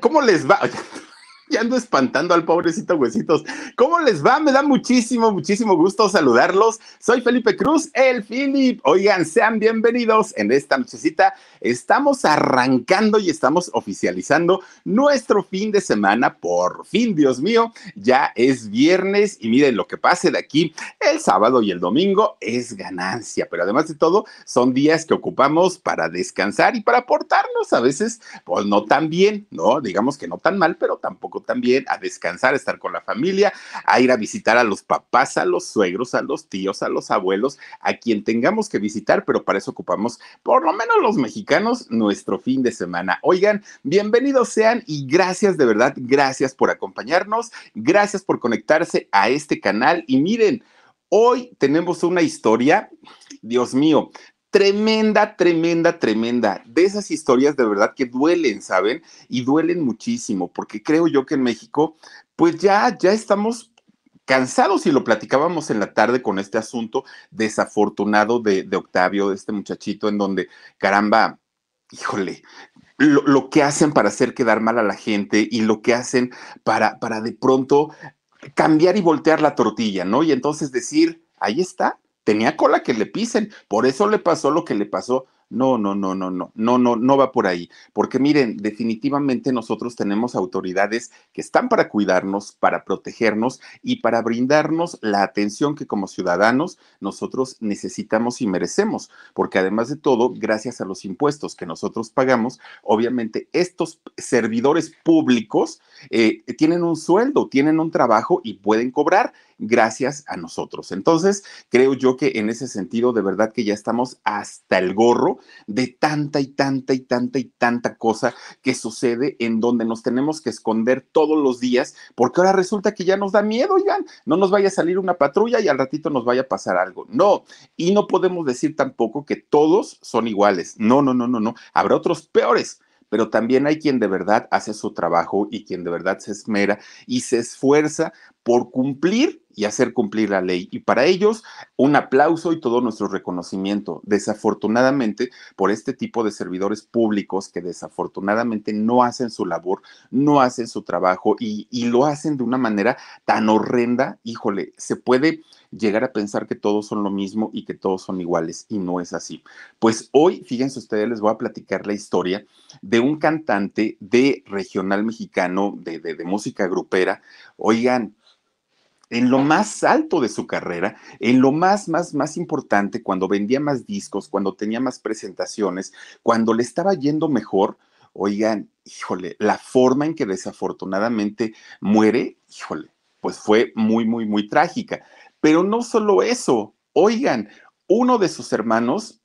¿Cómo les va? ando espantando al pobrecito huesitos. ¿Cómo les va? Me da muchísimo, muchísimo gusto saludarlos. Soy Felipe Cruz, el Philip. Oigan, sean bienvenidos en esta nochecita. Estamos arrancando y estamos oficializando nuestro fin de semana. Por fin, Dios mío, ya es viernes y miren lo que pase de aquí el sábado y el domingo es ganancia, pero además de todo son días que ocupamos para descansar y para portarnos a veces, pues no tan bien, ¿no? Digamos que no tan mal, pero tampoco también, a descansar, a estar con la familia, a ir a visitar a los papás, a los suegros, a los tíos, a los abuelos, a quien tengamos que visitar, pero para eso ocupamos, por lo menos los mexicanos, nuestro fin de semana. Oigan, bienvenidos sean y gracias de verdad, gracias por acompañarnos, gracias por conectarse a este canal y miren, Hoy tenemos una historia, Dios mío, tremenda, tremenda, tremenda. De esas historias de verdad que duelen, ¿saben? Y duelen muchísimo, porque creo yo que en México, pues ya, ya estamos cansados y lo platicábamos en la tarde con este asunto desafortunado de, Octavio, de este muchachito, en donde, caramba, híjole, lo, lo, que hacen para hacer quedar mal a la gente y lo que hacen para, para de pronto cambiar y voltear la tortilla, ¿no? Y entonces decir, ahí está, tenía cola que le pisen, por eso le pasó lo que le pasó. No, no, no, no, no, no, no, no va por ahí. Porque miren, definitivamente nosotros tenemos autoridades que están para cuidarnos, para protegernos y para brindarnos la atención que como ciudadanos nosotros necesitamos y merecemos. Porque además de todo, gracias a los impuestos que nosotros pagamos, obviamente estos servidores públicos eh, tienen un sueldo, tienen un trabajo y pueden cobrar gracias a nosotros. Entonces, creo yo que en ese sentido, de verdad que ya estamos hasta el gorro de tanta y tanta y tanta y tanta cosa que sucede en donde nos tenemos que esconder todos los días, porque ahora resulta que ya nos da miedo, ya no nos vaya a salir una patrulla y al ratito nos vaya a pasar algo. No, y no podemos decir tampoco que todos son iguales. No, no, no, no, no. Habrá otros peores pero también hay quien de verdad hace su trabajo y quien de verdad se esmera y se esfuerza por cumplir y hacer cumplir la ley. Y para ellos, un aplauso y todo nuestro reconocimiento. Desafortunadamente, por este tipo de servidores públicos que desafortunadamente no hacen su labor, no hacen su trabajo y, lo hacen de una manera tan horrenda, híjole, se puede llegar a pensar que todos son lo mismo y que todos son iguales, y no es así. Pues hoy, fíjense ustedes, les voy a platicar la historia de un cantante de regional mexicano, de, música grupera. Oigan, en lo más alto de su carrera, en lo más, más, más importante, cuando vendía más discos, cuando tenía más presentaciones, cuando le estaba yendo mejor, oigan, híjole, la forma en que desafortunadamente muere, híjole, pues fue muy, muy, muy trágica. Pero no solo eso, oigan, uno de sus hermanos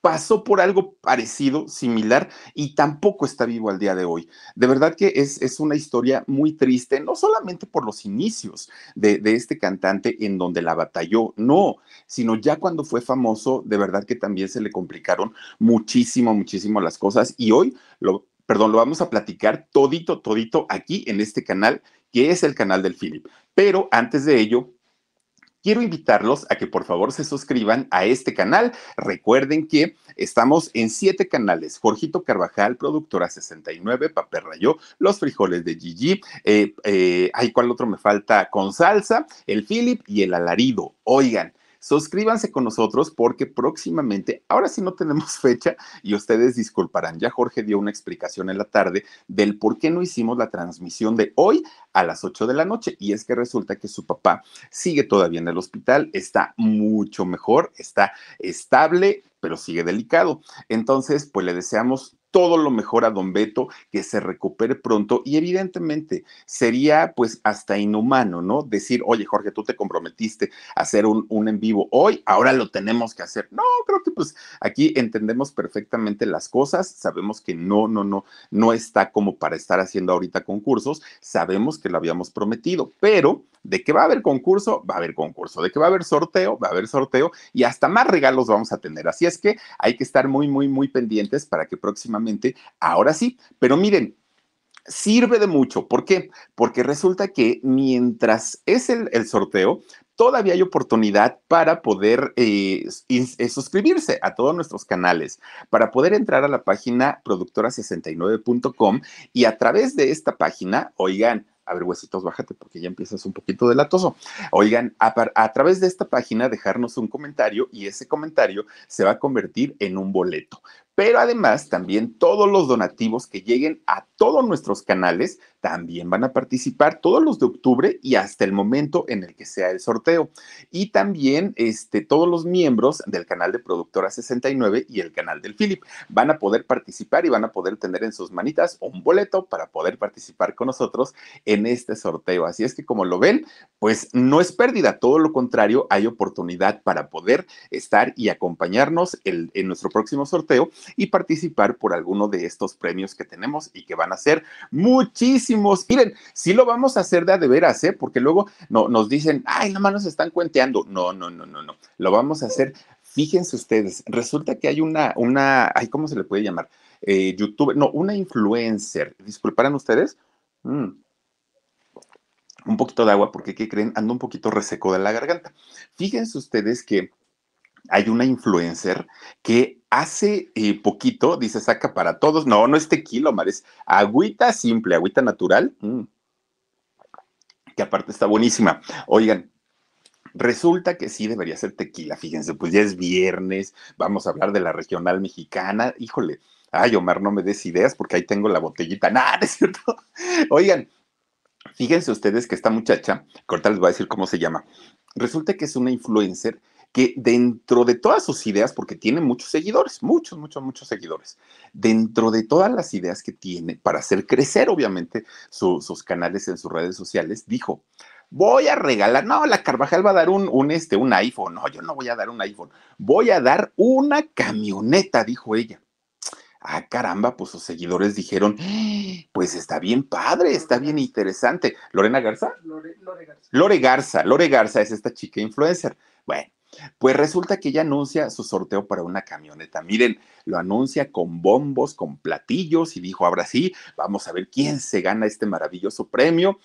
pasó por algo parecido, similar, y tampoco está vivo al día de hoy. De verdad que es, una historia muy triste, no solamente por los inicios de, este cantante en donde la batalló, no, sino ya cuando fue famoso, de verdad que también se le complicaron muchísimo, muchísimo las cosas, y hoy lo... Perdón, lo vamos a platicar todito, todito aquí en este canal, que es el canal del Philip. Pero antes de ello, quiero invitarlos a que por favor se suscriban a este canal. Recuerden que estamos en siete canales. Jorgito Carvajal, Productora 69, Papel Rayó, Los Frijoles de Gigi, eh, eh, ay, ¿cuál otro me falta? Con Salsa, El Philip y El Alarido. Oigan, Suscríbanse con nosotros porque próximamente, ahora sí no tenemos fecha y ustedes disculparán, ya Jorge dio una explicación en la tarde del por qué no hicimos la transmisión de hoy a las 8 de la noche y es que resulta que su papá sigue todavía en el hospital, está mucho mejor, está estable, pero sigue delicado. Entonces, pues le deseamos todo lo mejor a don Beto, que se recupere pronto y evidentemente sería pues hasta inhumano, ¿no? Decir, oye Jorge, tú te comprometiste a hacer un, un en vivo hoy, ahora lo tenemos que hacer. No, creo que pues aquí entendemos perfectamente las cosas, sabemos que no, no, no, no está como para estar haciendo ahorita concursos, sabemos que lo habíamos prometido, pero... De que va a haber concurso, va a haber concurso. De que va a haber sorteo, va a haber sorteo. Y hasta más regalos vamos a tener. Así es que hay que estar muy, muy, muy pendientes para que próximamente ahora sí, pero miren, sirve de mucho. ¿Por qué? Porque resulta que mientras es el, sorteo, todavía hay oportunidad para poder eh, eh, suscribirse a todos nuestros canales, para poder entrar a la página productora69.com y a través de esta página, oigan, a ver, huesitos, bájate porque ya empiezas un poquito de Oigan, a, través de esta página dejarnos un comentario y ese comentario se va a convertir en un boleto. Pero además, también todos los donativos que lleguen a todos nuestros canales también van a participar, todos los de octubre y hasta el momento en el que sea el sorteo. Y también este, todos los miembros del canal de Productora 69 y el canal del Philip van a poder participar y van a poder tener en sus manitas un boleto para poder participar con nosotros en este sorteo. Así es que como lo ven, pues no es pérdida, todo lo contrario, hay oportunidad para poder estar y acompañarnos en nuestro próximo sorteo y participar por alguno de estos premios que tenemos y que van a ser muchísimos. Miren, si lo vamos a hacer de a de veras, ¿eh? porque luego no, nos dicen, ay, no nos están cuenteando. No, no, no, no, no. Lo vamos a hacer. Fíjense ustedes, resulta que hay una, una, ay, ¿cómo se le puede llamar? Eh, YouTube, no, una influencer. Disculparan ustedes. Mm. un poquito de agua porque, ¿qué creen? Ando un poquito reseco de la garganta. Fíjense ustedes que hay una influencer que hace eh, poquito, dice, saca para todos, no, no es tequila, Omar, es agüita simple, agüita natural, mm. que aparte está buenísima. Oigan, Resulta que sí debería ser tequila, fíjense, pues ya es viernes, vamos a hablar de la regional mexicana, híjole, ay Omar, no me des ideas porque ahí tengo la botellita, nada, es cierto. Oigan, fíjense ustedes que esta muchacha, corta les voy a decir cómo se llama, resulta que es una influencer que dentro de todas sus ideas, porque tiene muchos seguidores, muchos, muchos, muchos seguidores, dentro de todas las ideas que tiene para hacer crecer, obviamente, sus canales en sus redes sociales, dijo, voy a regalar, no, la Carvajal va a dar un, este, un iPhone, no, yo no voy a dar un iPhone, voy a dar una camioneta, dijo ella. Ah, caramba, pues sus seguidores dijeron, pues está bien padre, está bien interesante. ¿Lorena Garza? Garza. Lore Garza, Lore Garza es esta chica influencer. Bueno, pues resulta que ella anuncia su sorteo para una camioneta. Miren, lo anuncia con bombos, con platillos y dijo, ahora sí, vamos a ver quién se gana este maravilloso premio.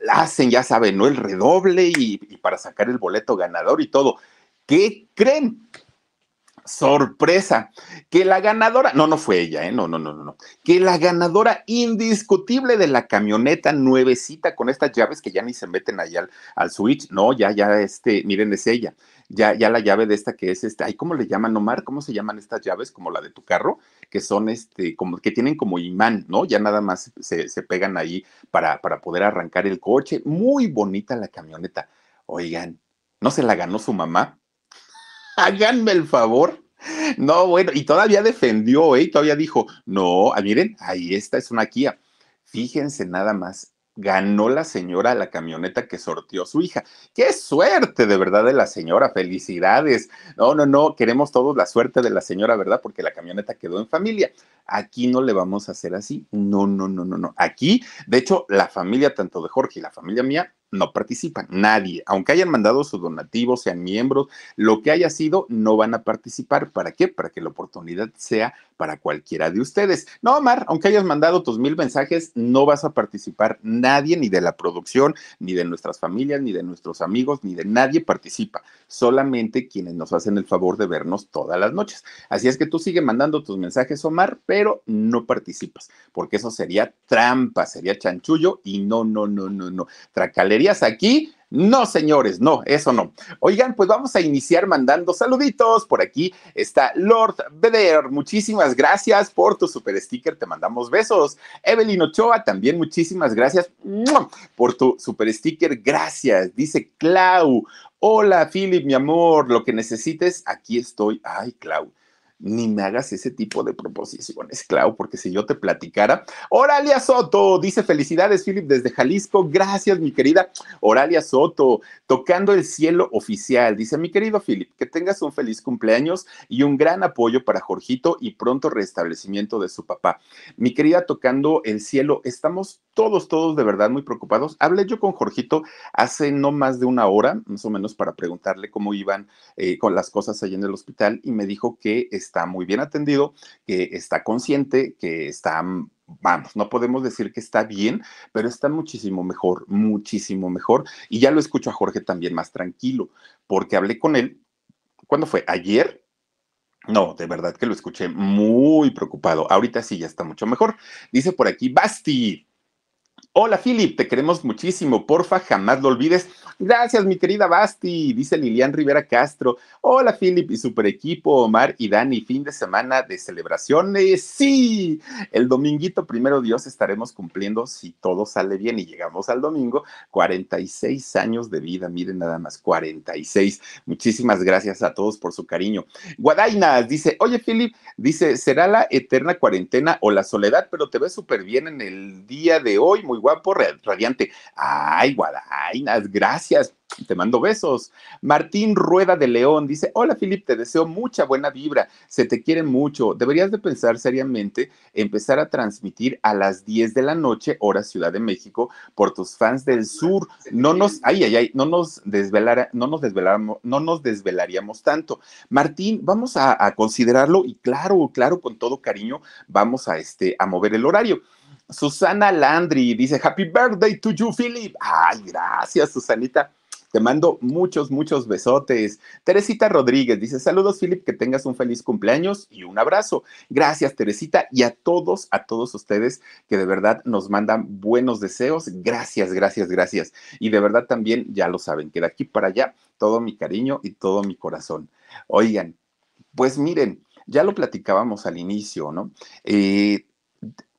La hacen, ya saben, ¿no? El redoble y para sacar el boleto ganador y todo. ¿Qué creen? sorpresa, que la ganadora, no, no fue ella, ¿eh? no, no, no, no, que la ganadora indiscutible de la camioneta nuevecita con estas llaves que ya ni se meten ahí al, switch, no, ya, ya, este, miren, es ella, ya, ya la llave de esta que es este, ay, ¿cómo le llaman, Omar? ¿Cómo se llaman estas llaves como la de tu carro? Que son, este, como, que tienen como imán, ¿no? Ya nada más se, se pegan ahí para, para poder arrancar el coche, muy bonita la camioneta, oigan, ¿no se la ganó su mamá? háganme el favor. No, bueno, y todavía defendió, ¿eh? Todavía dijo, no, ah, miren, ahí está, es una Kia. Fíjense nada más, ganó la señora la camioneta que sortió su hija. ¡Qué suerte de verdad de la señora! ¡Felicidades! No, no, no, queremos todos la suerte de la señora, ¿verdad? Porque la camioneta quedó en familia. Aquí no le vamos a hacer así. No, no, no, no, no. Aquí, de hecho, la familia tanto de Jorge y la familia mía no participan. Nadie, aunque hayan mandado su donativo, sean miembros, lo que haya sido, no van a participar. ¿Para qué? Para que la oportunidad sea para cualquiera de ustedes. No, Omar, aunque hayas mandado tus mil mensajes, no vas a participar nadie, ni de la producción, ni de nuestras familias, ni de nuestros amigos, ni de nadie participa. Solamente quienes nos hacen el favor de vernos todas las noches. Así es que tú sigue mandando tus mensajes, Omar, pero no participas, porque eso sería trampa, sería chanchullo y no, no, no, no, no. Tracalerías aquí no, señores, no, eso no. Oigan, pues vamos a iniciar mandando saluditos. Por aquí está Lord Beder. Muchísimas gracias por tu super sticker. Te mandamos besos. Evelyn Ochoa, también muchísimas gracias por tu super sticker. Gracias. Dice Clau. Hola, Philip, mi amor. Lo que necesites, aquí estoy. Ay, Clau ni me hagas ese tipo de proposiciones, Clau, porque si yo te platicara. Oralia Soto dice: Felicidades, Philip, desde Jalisco. Gracias, mi querida Oralia Soto, tocando el cielo oficial. Dice: Mi querido Philip, que tengas un feliz cumpleaños y un gran apoyo para Jorgito y pronto restablecimiento de su papá. Mi querida, tocando el cielo, estamos todos, todos de verdad muy preocupados. Hablé yo con Jorgito hace no más de una hora, más o menos, para preguntarle cómo iban eh, con las cosas allá en el hospital y me dijo que. Este, está muy bien atendido, que está consciente, que está mm, vamos, no podemos decir que está bien, pero está muchísimo mejor, muchísimo mejor. Y ya lo escucho a Jorge también más tranquilo, porque hablé con él, ¿cuándo fue? Ayer. No, de verdad que lo escuché muy preocupado. Ahorita sí ya está mucho mejor. Dice por aquí, Basti, Hola Philip, te queremos muchísimo, porfa, jamás lo olvides. Gracias, mi querida Basti, dice Lilian Rivera Castro. Hola Philip y super equipo, Omar y Dani, fin de semana de celebraciones. Sí, el dominguito primero Dios estaremos cumpliendo, si todo sale bien y llegamos al domingo, 46 años de vida, miren nada más, 46. Muchísimas gracias a todos por su cariño. Guadainas dice, oye Philip, dice, será la eterna cuarentena o la soledad, pero te ves súper bien en el día de hoy, muy guapo, radiante. Ay, Guadainas, gracias. Te mando besos. Martín Rueda de León dice, hola Filip, te deseo mucha buena vibra, se te quiere mucho. Deberías de pensar seriamente empezar a transmitir a las 10 de la noche, hora Ciudad de México, por tus fans del sur. No nos, ay, ay, no nos desvelara, no nos no nos desvelaríamos tanto. Martín, vamos a, a considerarlo y claro, claro, con todo cariño, vamos a este, a mover el horario. Susana Landry dice, Happy birthday to you, Philip. Ay, gracias, Susanita. Te mando muchos, muchos besotes. Teresita Rodríguez dice, saludos, Philip, que tengas un feliz cumpleaños y un abrazo. Gracias, Teresita, y a todos, a todos ustedes que de verdad nos mandan buenos deseos. Gracias, gracias, gracias. Y de verdad también, ya lo saben, que de aquí para allá, todo mi cariño y todo mi corazón. Oigan, pues miren, ya lo platicábamos al inicio, ¿no? Eh,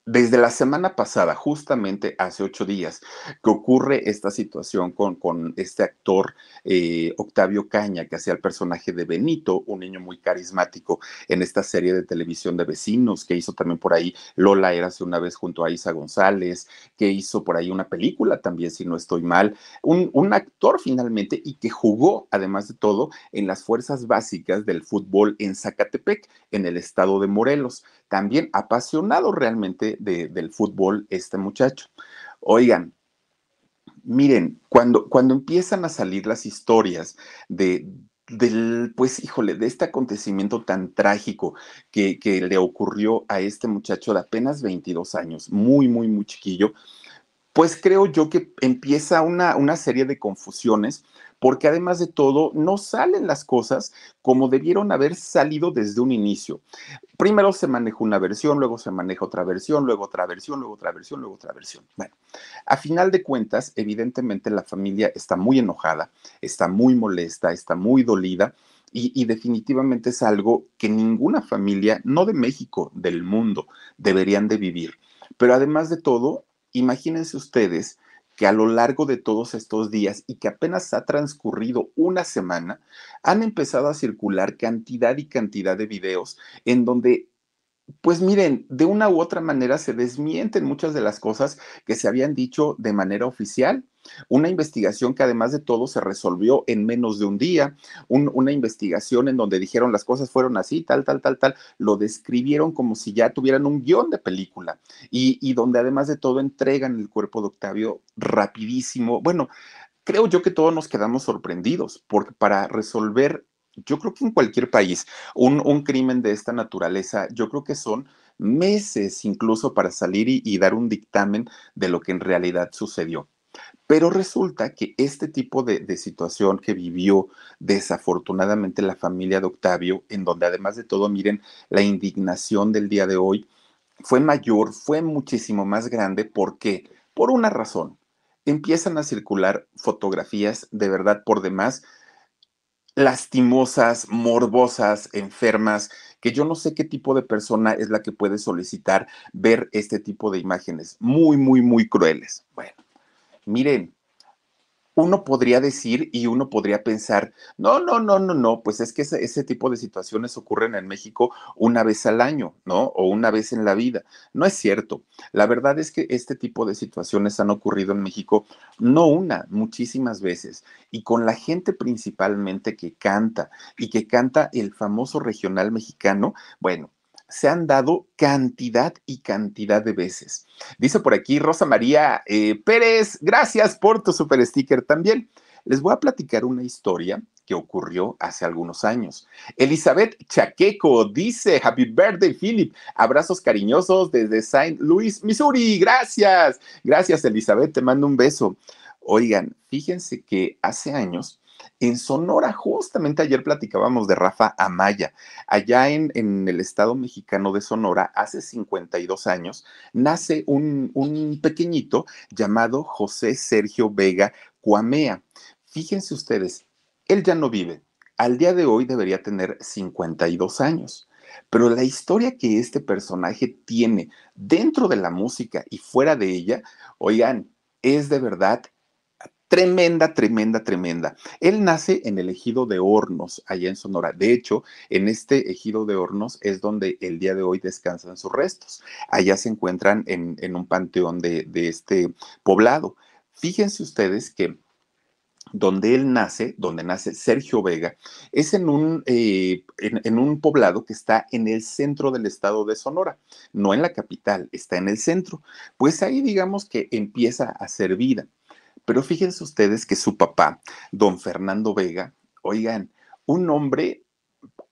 desde la semana pasada, justamente hace ocho días, que ocurre esta situación con, este actor eh, Octavio Caña, que hacía el personaje de Benito, un niño muy carismático en esta serie de televisión de vecinos, que hizo también por ahí Lola hace una vez junto a Isa González, que hizo por ahí una película también, si no estoy mal, un, un actor finalmente y que jugó, además de todo, en las fuerzas básicas del fútbol en Zacatepec, en el estado de Morelos también apasionado realmente del fútbol este muchacho. Oigan, miren, cuando, cuando empiezan a salir las historias de, del, pues híjole, de este acontecimiento tan trágico que, le ocurrió a este muchacho de apenas 22 años, muy, muy, muy chiquillo, pues creo yo que empieza una, una serie de confusiones porque además de todo no salen las cosas como debieron haber salido desde un inicio. Primero se maneja una versión, luego se maneja otra versión, luego otra versión, luego otra versión, luego otra versión. Bueno, a final de cuentas, evidentemente la familia está muy enojada, está muy molesta, está muy dolida. Y, y, definitivamente es algo que ninguna familia, no de México, del mundo, deberían de vivir. Pero además de todo, imagínense ustedes que a lo largo de todos estos días y que apenas ha transcurrido una semana, han empezado a circular cantidad y cantidad de videos en donde pues miren, de una u otra manera se desmienten muchas de las cosas que se habían dicho de manera oficial. Una investigación que además de todo se resolvió en menos de un día, una investigación en donde dijeron las cosas fueron así, tal, tal, tal, tal, lo describieron como si ya tuvieran un guión de película y, y donde además de todo entregan el cuerpo de Octavio rapidísimo. Bueno, creo yo que todos nos quedamos sorprendidos porque para resolver yo creo que en cualquier país, un, crimen de esta naturaleza, yo creo que son meses incluso para salir y, dar un dictamen de lo que en realidad sucedió. Pero resulta que este tipo de, de, situación que vivió desafortunadamente la familia de Octavio, en donde además de todo, miren, la indignación del día de hoy fue mayor, fue muchísimo más grande. porque Por una razón. Empiezan a circular fotografías de verdad por demás lastimosas, morbosas, enfermas, que yo no sé qué tipo de persona es la que puede solicitar ver este tipo de imágenes muy, muy, muy crueles. Bueno, miren, uno podría decir y uno podría pensar, no, no, no, no, no, pues es que ese, tipo de situaciones ocurren en México una vez al año, ¿no? O una vez en la vida. No es cierto. La verdad es que este tipo de situaciones han ocurrido en México no una, muchísimas veces. Y con la gente principalmente que canta y que canta el famoso regional mexicano, bueno, se han dado cantidad y cantidad de veces. Dice por aquí Rosa María eh, Pérez, gracias por tu super sticker también. Les voy a platicar una historia que ocurrió hace algunos años. Elizabeth Chaqueco dice, Happy Birthday, Philip. Abrazos cariñosos desde Saint Louis, Missouri. Gracias. Gracias, Elizabeth. Te mando un beso. Oigan, fíjense que hace años en Sonora, justamente ayer platicábamos de Rafa Amaya. Allá en, el estado mexicano de Sonora, hace 52 años, nace un, un pequeñito llamado José Sergio Vega Cuamea. Fíjense ustedes, él ya no vive. Al día de hoy debería tener 52 años. Pero la historia que este personaje tiene dentro de la música y fuera de ella, oigan, es de verdad Tremenda, tremenda, tremenda. Él nace en el ejido de Hornos, allá en Sonora. De hecho, en este ejido de Hornos es donde el día de hoy descansan sus restos. Allá se encuentran en, un panteón de, este poblado. Fíjense ustedes que donde él nace, donde nace Sergio Vega, es en un, eh, un, poblado que está en el centro del estado de Sonora, no en la capital, está en el centro. Pues ahí digamos que empieza a ser vida. Pero fíjense ustedes que su papá, don Fernando Vega, oigan, un hombre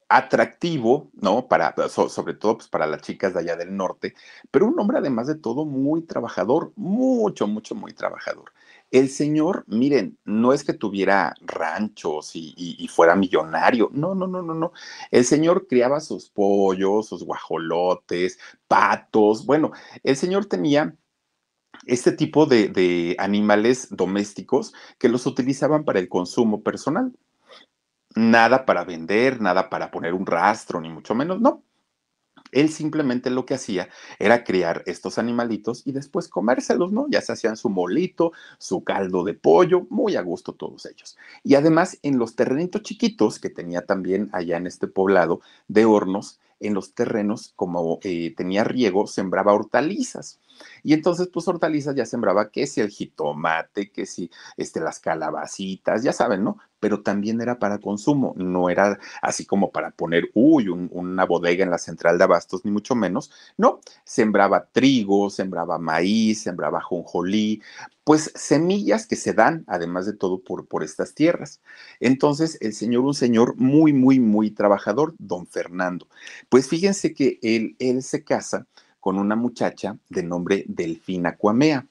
atractivo, ¿no? Para, sobre todo pues, para las chicas de allá del norte, pero un hombre además de todo muy trabajador, mucho, mucho, muy trabajador. El señor, miren, no es que tuviera ranchos y, y, fuera millonario, no, no, no, no, no. El señor criaba sus pollos, sus guajolotes, patos, bueno, el señor tenía este tipo de, animales domésticos que los utilizaban para el consumo personal. Nada para vender, nada para poner un rastro, ni mucho menos, no. Él simplemente lo que hacía era criar estos animalitos y después comérselos, ¿no? Ya se hacían su molito, su caldo de pollo, muy a gusto todos ellos. Y además en los terrenitos chiquitos que tenía también allá en este poblado de hornos, en los terrenos como eh, tenía riego, sembraba hortalizas. Y entonces, pues hortalizas ya sembraba que si el jitomate, que si este, las calabacitas, ya saben, ¿no? Pero también era para consumo, no era así como para poner, uy, una bodega en la central de abastos, ni mucho menos. No, sembraba trigo, sembraba maíz, sembraba jonjolí, pues semillas que se dan, además de todo, por, por estas tierras. Entonces, el señor, un señor muy, muy, muy trabajador, don Fernando. Pues fíjense que él, él se casa con una muchacha de nombre Delfina Cuamea.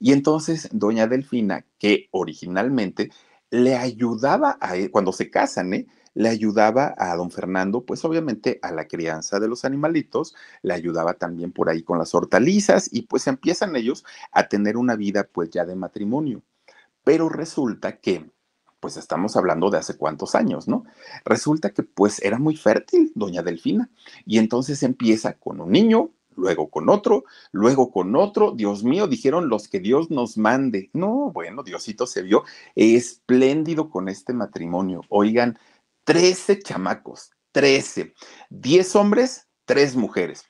Y entonces doña Delfina, que originalmente le ayudaba a e, cuando se casan, ¿eh? le ayudaba a don Fernando, pues obviamente a la crianza de los animalitos, le ayudaba también por ahí con las hortalizas y pues empiezan ellos a tener una vida pues ya de matrimonio. Pero resulta que, pues estamos hablando de hace cuántos años, ¿no? Resulta que pues era muy fértil doña Delfina y entonces empieza con un niño, luego con otro, luego con otro. Dios mío, dijeron los que Dios nos mande. No, bueno, Diosito se vio espléndido con este matrimonio. Oigan, 13 chamacos, 13, 10 hombres, 3 mujeres.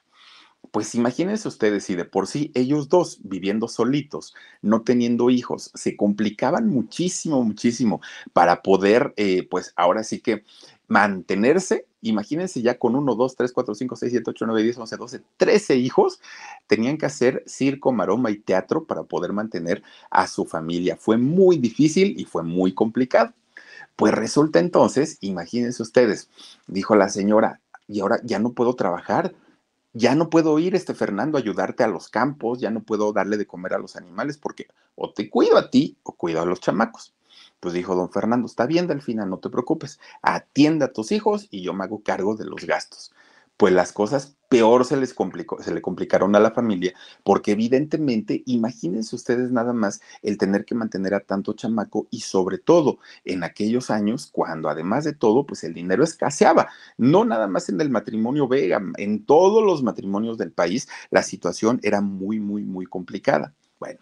Pues imagínense ustedes y de por sí ellos dos viviendo solitos, no teniendo hijos, se complicaban muchísimo, muchísimo para poder, eh, pues ahora sí que mantenerse Imagínense ya con 1, 2, 3, 4, 5, 6, 7, 8, 9, 10, 11, 12, 13 hijos, tenían que hacer circo, maroma y teatro para poder mantener a su familia. Fue muy difícil y fue muy complicado. Pues resulta entonces, imagínense ustedes, dijo la señora, y ahora ya no puedo trabajar, ya no puedo ir, este Fernando, a ayudarte a los campos, ya no puedo darle de comer a los animales porque o te cuido a ti o cuido a los chamacos. Pues dijo don Fernando, está bien, Delfina, no te preocupes, atienda a tus hijos y yo me hago cargo de los gastos. Pues las cosas peor se les complicó, se le complicaron a la familia, porque evidentemente, imagínense ustedes nada más el tener que mantener a tanto chamaco y sobre todo en aquellos años cuando además de todo, pues el dinero escaseaba, no nada más en el matrimonio Vega, en todos los matrimonios del país la situación era muy, muy, muy complicada. Bueno,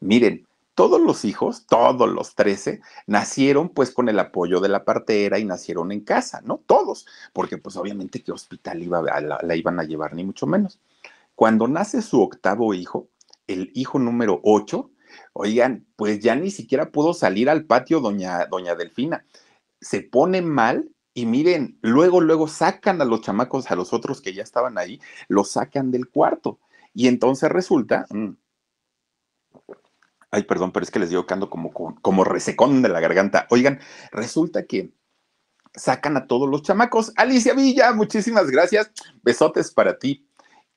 miren, todos los hijos, todos los 13, nacieron pues con el apoyo de la partera y nacieron en casa, ¿no? Todos, porque pues obviamente qué hospital iba la, iban a llevar, ni mucho menos. Cuando nace su octavo hijo, el hijo número 8, oigan, pues ya ni siquiera pudo salir al patio doña, doña Delfina. Se pone mal y miren, luego, luego sacan a los chamacos, a los otros que ya estaban ahí, los sacan del cuarto. Y entonces resulta... Mm, Ay, perdón, pero es que les digo que ando como, como resecón de la garganta. Oigan, resulta que sacan a todos los chamacos. Alicia Villa, muchísimas gracias. Besotes para ti.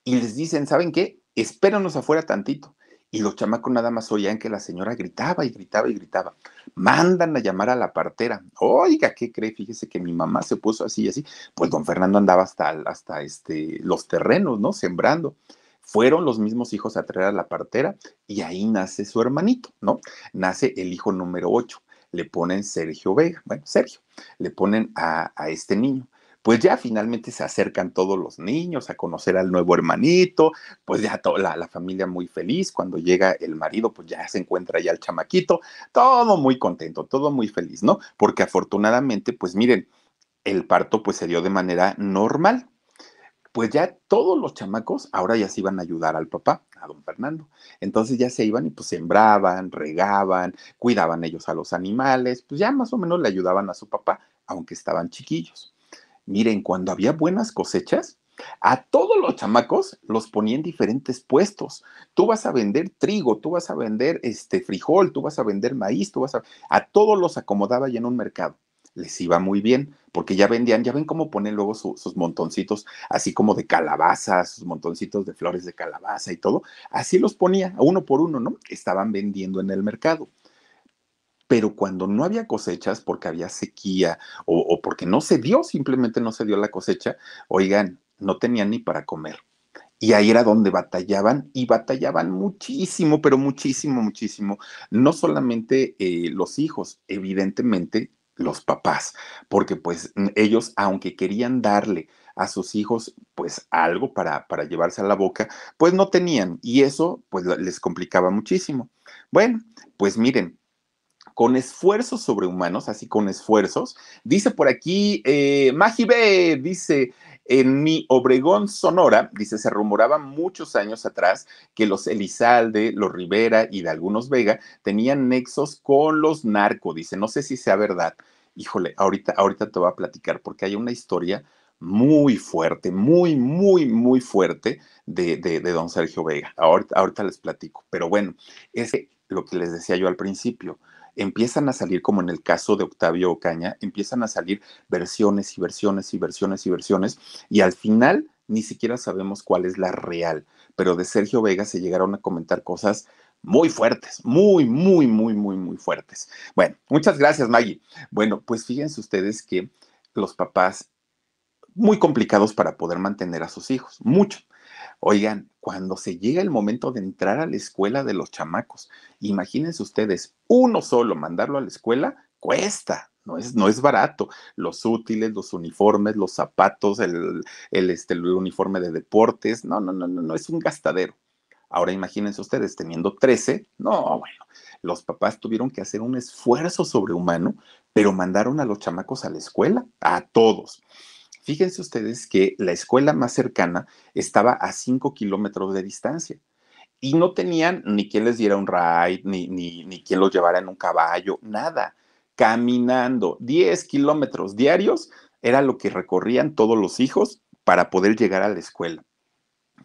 Y les dicen, ¿saben qué? Espéranos afuera tantito. Y los chamacos nada más oían que la señora gritaba y gritaba y gritaba. Mandan a llamar a la partera. Oiga, ¿qué cree? Fíjese que mi mamá se puso así y así. Pues don Fernando andaba hasta, hasta este, los terrenos, ¿no? Sembrando fueron los mismos hijos a traer a la partera y ahí nace su hermanito, ¿no? Nace el hijo número 8. Le ponen Sergio Vega, bueno, Sergio, le ponen a, este niño pues ya finalmente se acercan todos los niños a conocer al nuevo hermanito, pues ya toda la, la, familia muy feliz, cuando llega el marido, pues ya se encuentra ya el chamaquito, todo muy contento, todo muy feliz, ¿no? Porque afortunadamente, pues miren, el parto pues se dio de manera normal pues ya todos los chamacos ahora ya se iban a ayudar al papá, a don Fernando. Entonces ya se iban y pues sembraban, regaban, cuidaban ellos a los animales, pues ya más o menos le ayudaban a su papá, aunque estaban chiquillos. Miren, cuando había buenas cosechas, a todos los chamacos los ponía en diferentes puestos. Tú vas a vender trigo, tú vas a vender este frijol, tú vas a vender maíz, tú vas a a todos los acomodaba ya en un mercado les iba muy bien, porque ya vendían, ya ven cómo ponen luego sus montoncitos, así como de calabazas, sus montoncitos de flores de calabaza y todo, así los ponía, uno por uno, ¿no? Estaban vendiendo en el mercado. Pero cuando no había cosechas, porque había sequía o, porque no se dio, simplemente no se dio la cosecha, oigan, no tenían ni para comer. Y ahí era donde batallaban y batallaban muchísimo, pero muchísimo, muchísimo. No solamente eh, los hijos, evidentemente los papás, porque pues ellos, aunque querían darle a sus hijos pues algo para, para llevarse a la boca, pues no tenían y eso pues les complicaba muchísimo. Bueno, pues miren, con esfuerzos sobrehumanos, así con esfuerzos. Dice por aquí, eh, dice, en mi Obregón, Sonora, dice, se rumoraba muchos años atrás que los Elizalde, los Rivera y de algunos Vega tenían nexos con los narcos. dice, no sé si sea verdad. Híjole, ahorita, ahorita te voy a platicar porque hay una historia muy fuerte, muy, muy, muy fuerte de, don Sergio Vega. Ahorita, les platico, pero bueno, es lo que les decía yo al principio, empiezan a salir, como en el caso de Octavio Ocaña, empiezan a salir versiones y versiones y versiones y versiones, y al final ni siquiera sabemos cuál es la real, pero de Sergio Vega se llegaron a comentar cosas muy fuertes, muy, muy, muy, muy, muy fuertes. Bueno, muchas gracias, Maggie. Bueno, pues fíjense ustedes que los papás muy complicados para poder mantener a sus hijos, mucho. Oigan, cuando se llega el momento de entrar a la escuela de los chamacos. Imagínense ustedes, uno solo mandarlo a la escuela cuesta, no es, no es barato. Los útiles, los uniformes, los zapatos, el, el, este, el uniforme de deportes, no, no, no, no, no, es un gastadero. Ahora imagínense ustedes, teniendo 13, no, bueno, los papás tuvieron que hacer un esfuerzo sobrehumano, pero mandaron a los chamacos a la escuela, a todos. Fíjense ustedes que la escuela más cercana estaba a 5 kilómetros de distancia y no tenían ni quien les diera un ride, ni, ni, ni quien los llevara en un caballo, nada. Caminando 10 kilómetros diarios era lo que recorrían todos los hijos para poder llegar a la escuela.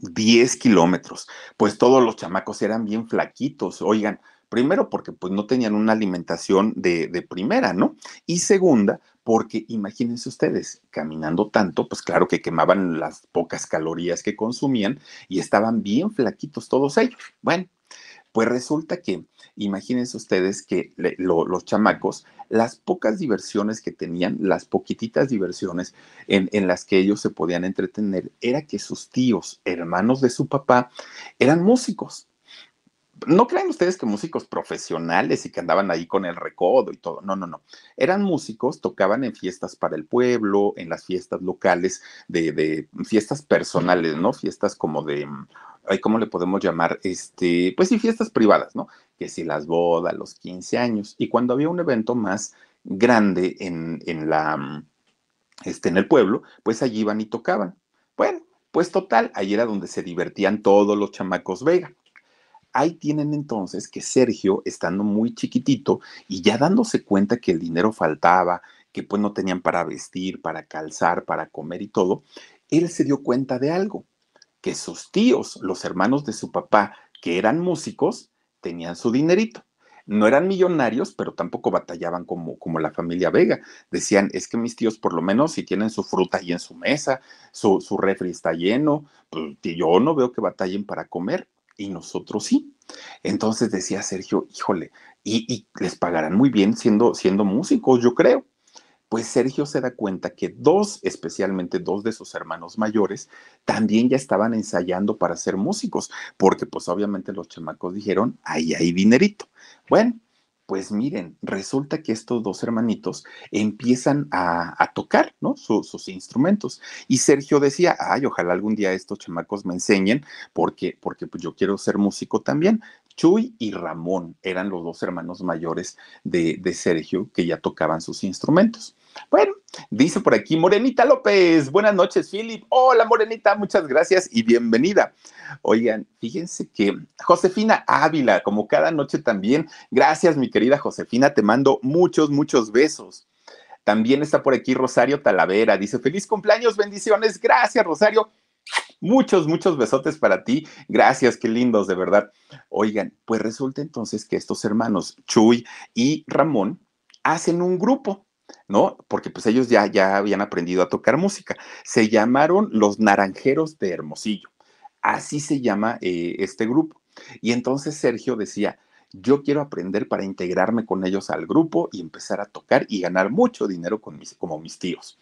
10 kilómetros. Pues todos los chamacos eran bien flaquitos. Oigan, Primero, porque pues no tenían una alimentación de, de primera, ¿no? Y segunda, porque imagínense ustedes, caminando tanto, pues claro que quemaban las pocas calorías que consumían y estaban bien flaquitos todos ellos. Bueno, pues resulta que, imagínense ustedes que los chamacos, las pocas diversiones que tenían, las poquititas diversiones en, las que ellos se podían entretener, era que sus tíos, hermanos de su papá, eran músicos no crean ustedes que músicos profesionales y que andaban ahí con el recodo y todo. No, no, no. Eran músicos, tocaban en fiestas para el pueblo, en las fiestas locales, de, fiestas personales, ¿no? Fiestas como de, mm, ¿cómo le podemos llamar? Este, pues sí, fiestas privadas, ¿no? Que si las bodas, los 15 años. Y cuando había un evento más grande en, en la, mm, este, en el pueblo, pues allí iban y tocaban. Bueno, pues total, ahí era donde se divertían todos los chamacos Vega. Ahí tienen entonces que Sergio, estando muy chiquitito y ya dándose cuenta que el dinero faltaba, que pues no tenían para vestir, para calzar, para comer y todo, él se dio cuenta de algo, que sus tíos, los hermanos de su papá, que eran músicos, tenían su dinerito. No eran millonarios, pero tampoco batallaban como, como la familia Vega. Decían, es que mis tíos por lo menos si tienen su fruta ahí en su mesa, su, su refri está lleno, pues, yo no veo que batallen para comer y nosotros sí. Entonces decía Sergio, híjole, y, les pagarán muy bien siendo, siendo músicos, yo creo. Pues Sergio se da cuenta que dos, especialmente dos de sus hermanos mayores, también ya estaban ensayando para ser músicos, porque pues obviamente los chamacos dijeron, ahí hay dinerito. Bueno, pues miren, resulta que estos dos hermanitos empiezan a, tocar, ¿no? sus instrumentos. Y Sergio decía, ay, ojalá algún día estos chamacos me enseñen, porque, porque pues, yo quiero ser músico también. Chuy y Ramón eran los dos hermanos mayores de Sergio que ya tocaban sus instrumentos. Bueno, dice por aquí Morenita López. Buenas noches, Philip. Hola, Morenita. Muchas gracias y bienvenida. Oigan, fíjense que Josefina Ávila, como cada noche también. Gracias, mi querida Josefina. Te mando muchos, muchos besos. También está por aquí Rosario Talavera. Dice, feliz cumpleaños, bendiciones. Gracias, Rosario. Muchos, muchos besotes para ti. Gracias, qué lindos, de verdad. Oigan, pues resulta entonces que estos hermanos, Chuy y Ramón, hacen un grupo ¿no? Porque pues ellos ya, ya habían aprendido a tocar música. Se llamaron los Naranjeros de Hermosillo. Así se llama eh, este grupo. Y entonces Sergio decía, yo quiero aprender para integrarme con ellos al grupo y empezar a tocar y ganar mucho dinero con mis, como mis tíos.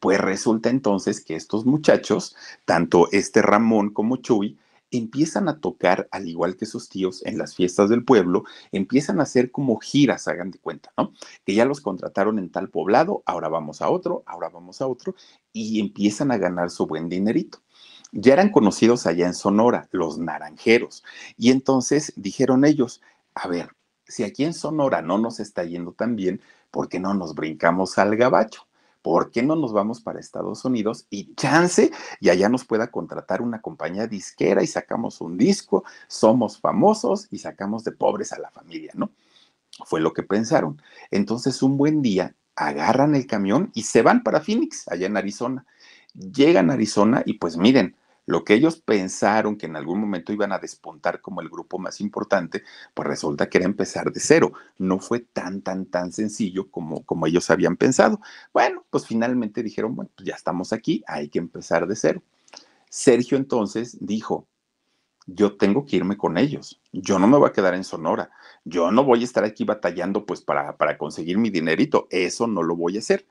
Pues resulta entonces que estos muchachos, tanto este Ramón como Chuy, empiezan a tocar, al igual que sus tíos, en las fiestas del pueblo, empiezan a hacer como giras, hagan de cuenta, ¿no? Que ya los contrataron en tal poblado, ahora vamos a otro, ahora vamos a otro, y empiezan a ganar su buen dinerito ya eran conocidos allá en Sonora, los naranjeros. Y entonces dijeron ellos, a ver, si aquí en Sonora no nos está yendo tan bien, ¿por qué no nos brincamos al gabacho? ¿por qué no nos vamos para Estados Unidos y chance y allá nos pueda contratar una compañía disquera y sacamos un disco, somos famosos y sacamos de pobres a la familia, ¿no? Fue lo que pensaron. Entonces un buen día agarran el camión y se van para Phoenix, allá en Arizona. Llegan a Arizona y pues miren, lo que ellos pensaron que en algún momento iban a despontar como el grupo más importante, pues resulta que era empezar de cero. No fue tan, tan, tan sencillo como, como ellos habían pensado. Bueno, pues finalmente dijeron, bueno, pues ya estamos aquí, hay que empezar de cero. Sergio entonces dijo, yo tengo que irme con ellos, yo no me voy a quedar en Sonora, yo no voy a estar aquí batallando pues para, para conseguir mi dinerito, eso no lo voy a hacer.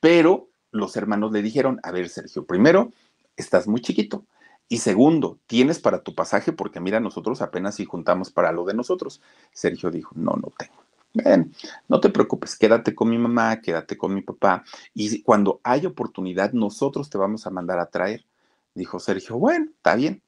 Pero los hermanos le dijeron, a ver Sergio, primero estás muy chiquito. Y segundo, ¿tienes para tu pasaje? Porque mira, nosotros apenas si juntamos para lo de nosotros. Sergio dijo, no, no tengo. Ven, no te preocupes, quédate con mi mamá, quédate con mi papá. Y cuando hay oportunidad, nosotros te vamos a mandar a traer. Dijo Sergio, bueno, está bien.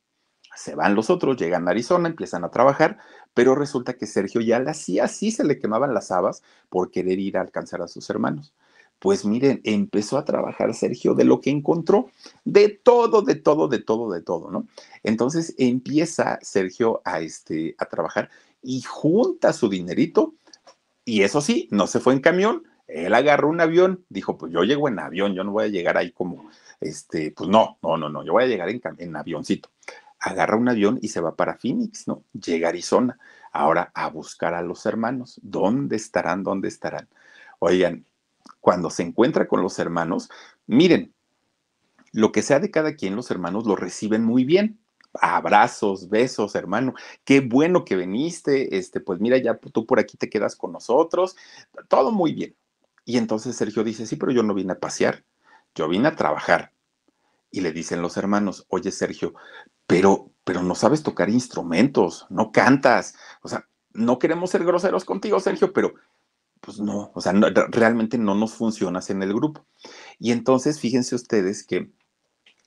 Se van los otros, llegan a Arizona, empiezan a trabajar, pero resulta que Sergio ya le hacía así, se le quemaban las habas por querer ir a alcanzar a sus hermanos. Pues miren, empezó a trabajar Sergio de lo que encontró, de todo, de todo, de todo, de todo, ¿no? Entonces empieza Sergio a, este, a trabajar y junta su dinerito y eso sí, no se fue en camión, él agarró un avión, dijo, pues yo llego en avión, yo no voy a llegar ahí como, este, pues no, no, no, no, yo voy a llegar en, en avioncito. Agarra un avión y se va para Phoenix, ¿no? Llega a Arizona, ahora a buscar a los hermanos, ¿dónde estarán, dónde estarán? Oigan, cuando se encuentra con los hermanos, miren, lo que sea de cada quien, los hermanos lo reciben muy bien. Abrazos, besos, hermano. Qué bueno que viniste. Este, pues mira, ya tú por aquí te quedas con nosotros. Todo muy bien. Y entonces Sergio dice, sí, pero yo no vine a pasear, yo vine a trabajar. Y le dicen los hermanos, oye Sergio, pero, pero no sabes tocar instrumentos, no cantas. O sea, no queremos ser groseros contigo, Sergio, pero pues no, o sea, realmente no nos funcionas en el grupo. Y entonces, fíjense ustedes que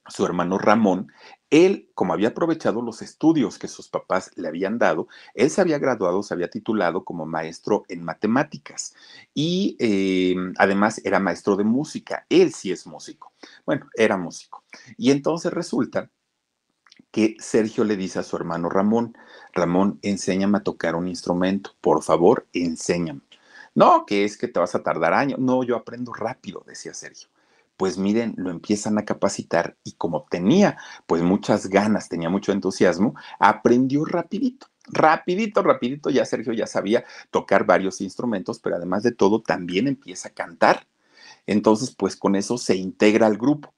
su hermano Ramón, él, como había aprovechado los estudios que sus papás le habían dado, él se había graduado, se había titulado como maestro en matemáticas y em, además era maestro de música, él sí es músico, bueno, era músico. Y entonces resulta que Sergio le dice a su hermano Ramón, Ramón, enséñame a tocar un instrumento, por favor, enséñame. No, que es que te vas a tardar años. No, yo aprendo rápido, decía Sergio. Pues miren, lo empiezan a capacitar y como tenía pues muchas ganas, tenía mucho entusiasmo, aprendió rapidito. Rapidito, rapidito, ya Sergio ya sabía tocar varios instrumentos, pero además de todo también empieza a cantar. Entonces, pues con eso se integra al grupo.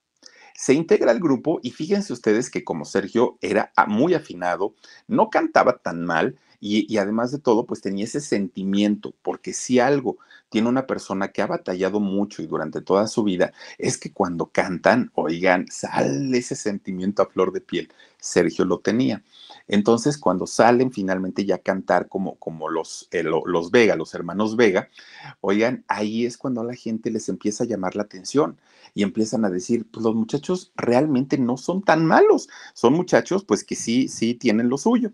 Se integra al grupo y fíjense ustedes que como Sergio era muy afinado, no cantaba tan mal y, y además de todo, pues tenía ese sentimiento, porque si algo tiene una persona que ha batallado mucho y durante toda su vida, es que cuando cantan, oigan, sale ese sentimiento a flor de piel. Sergio lo tenía. Entonces, cuando salen finalmente ya a cantar como, como los, eh, los Vega, los hermanos Vega, oigan, ahí es cuando la gente les empieza a llamar la atención y empiezan a decir, pues los muchachos realmente no son tan malos, son muchachos pues que sí, sí tienen lo suyo.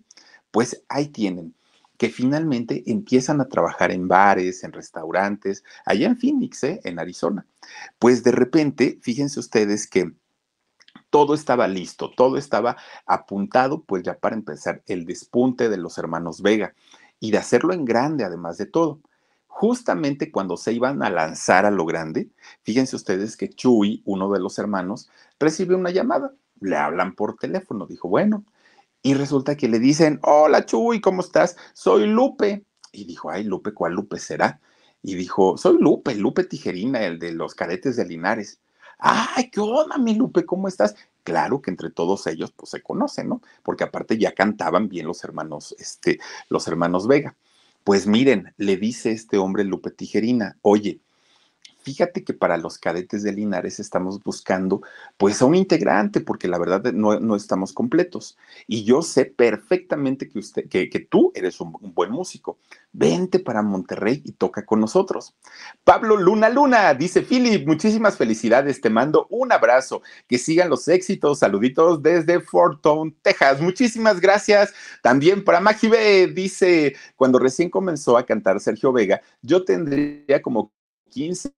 Pues ahí tienen que finalmente empiezan a trabajar en bares, en restaurantes, allá en Phoenix, ¿eh? en Arizona. Pues de repente, fíjense ustedes que todo estaba listo, todo estaba apuntado, pues ya para empezar el despunte de los hermanos Vega y de hacerlo en grande, además de todo. Justamente cuando se iban a lanzar a lo grande, fíjense ustedes que Chuy, uno de los hermanos, recibe una llamada, le hablan por teléfono, dijo, bueno, y resulta que le dicen, hola Chuy, ¿cómo estás? Soy Lupe. Y dijo, ay, Lupe, ¿cuál Lupe será? Y dijo, soy Lupe, Lupe Tijerina, el de los caretes de Linares ay, ¿qué onda, mi Lupe? ¿Cómo estás? Claro que entre todos ellos pues se conocen, ¿no? Porque aparte ya cantaban bien los hermanos, este, los hermanos Vega. Pues miren, le dice este hombre Lupe Tijerina, oye, fíjate que para los cadetes de Linares estamos buscando pues a un integrante, porque la verdad no, estamos completos. Y yo sé perfectamente que, usted, que, tú eres un, buen músico. Vente para Monterrey y toca con nosotros. Pablo Luna Luna, dice Philip, muchísimas felicidades, te mando un abrazo, que sigan los éxitos, saluditos desde Fort Town, Texas. Muchísimas gracias. También para Magi dice, cuando recién comenzó a cantar Sergio Vega, yo tendría como 15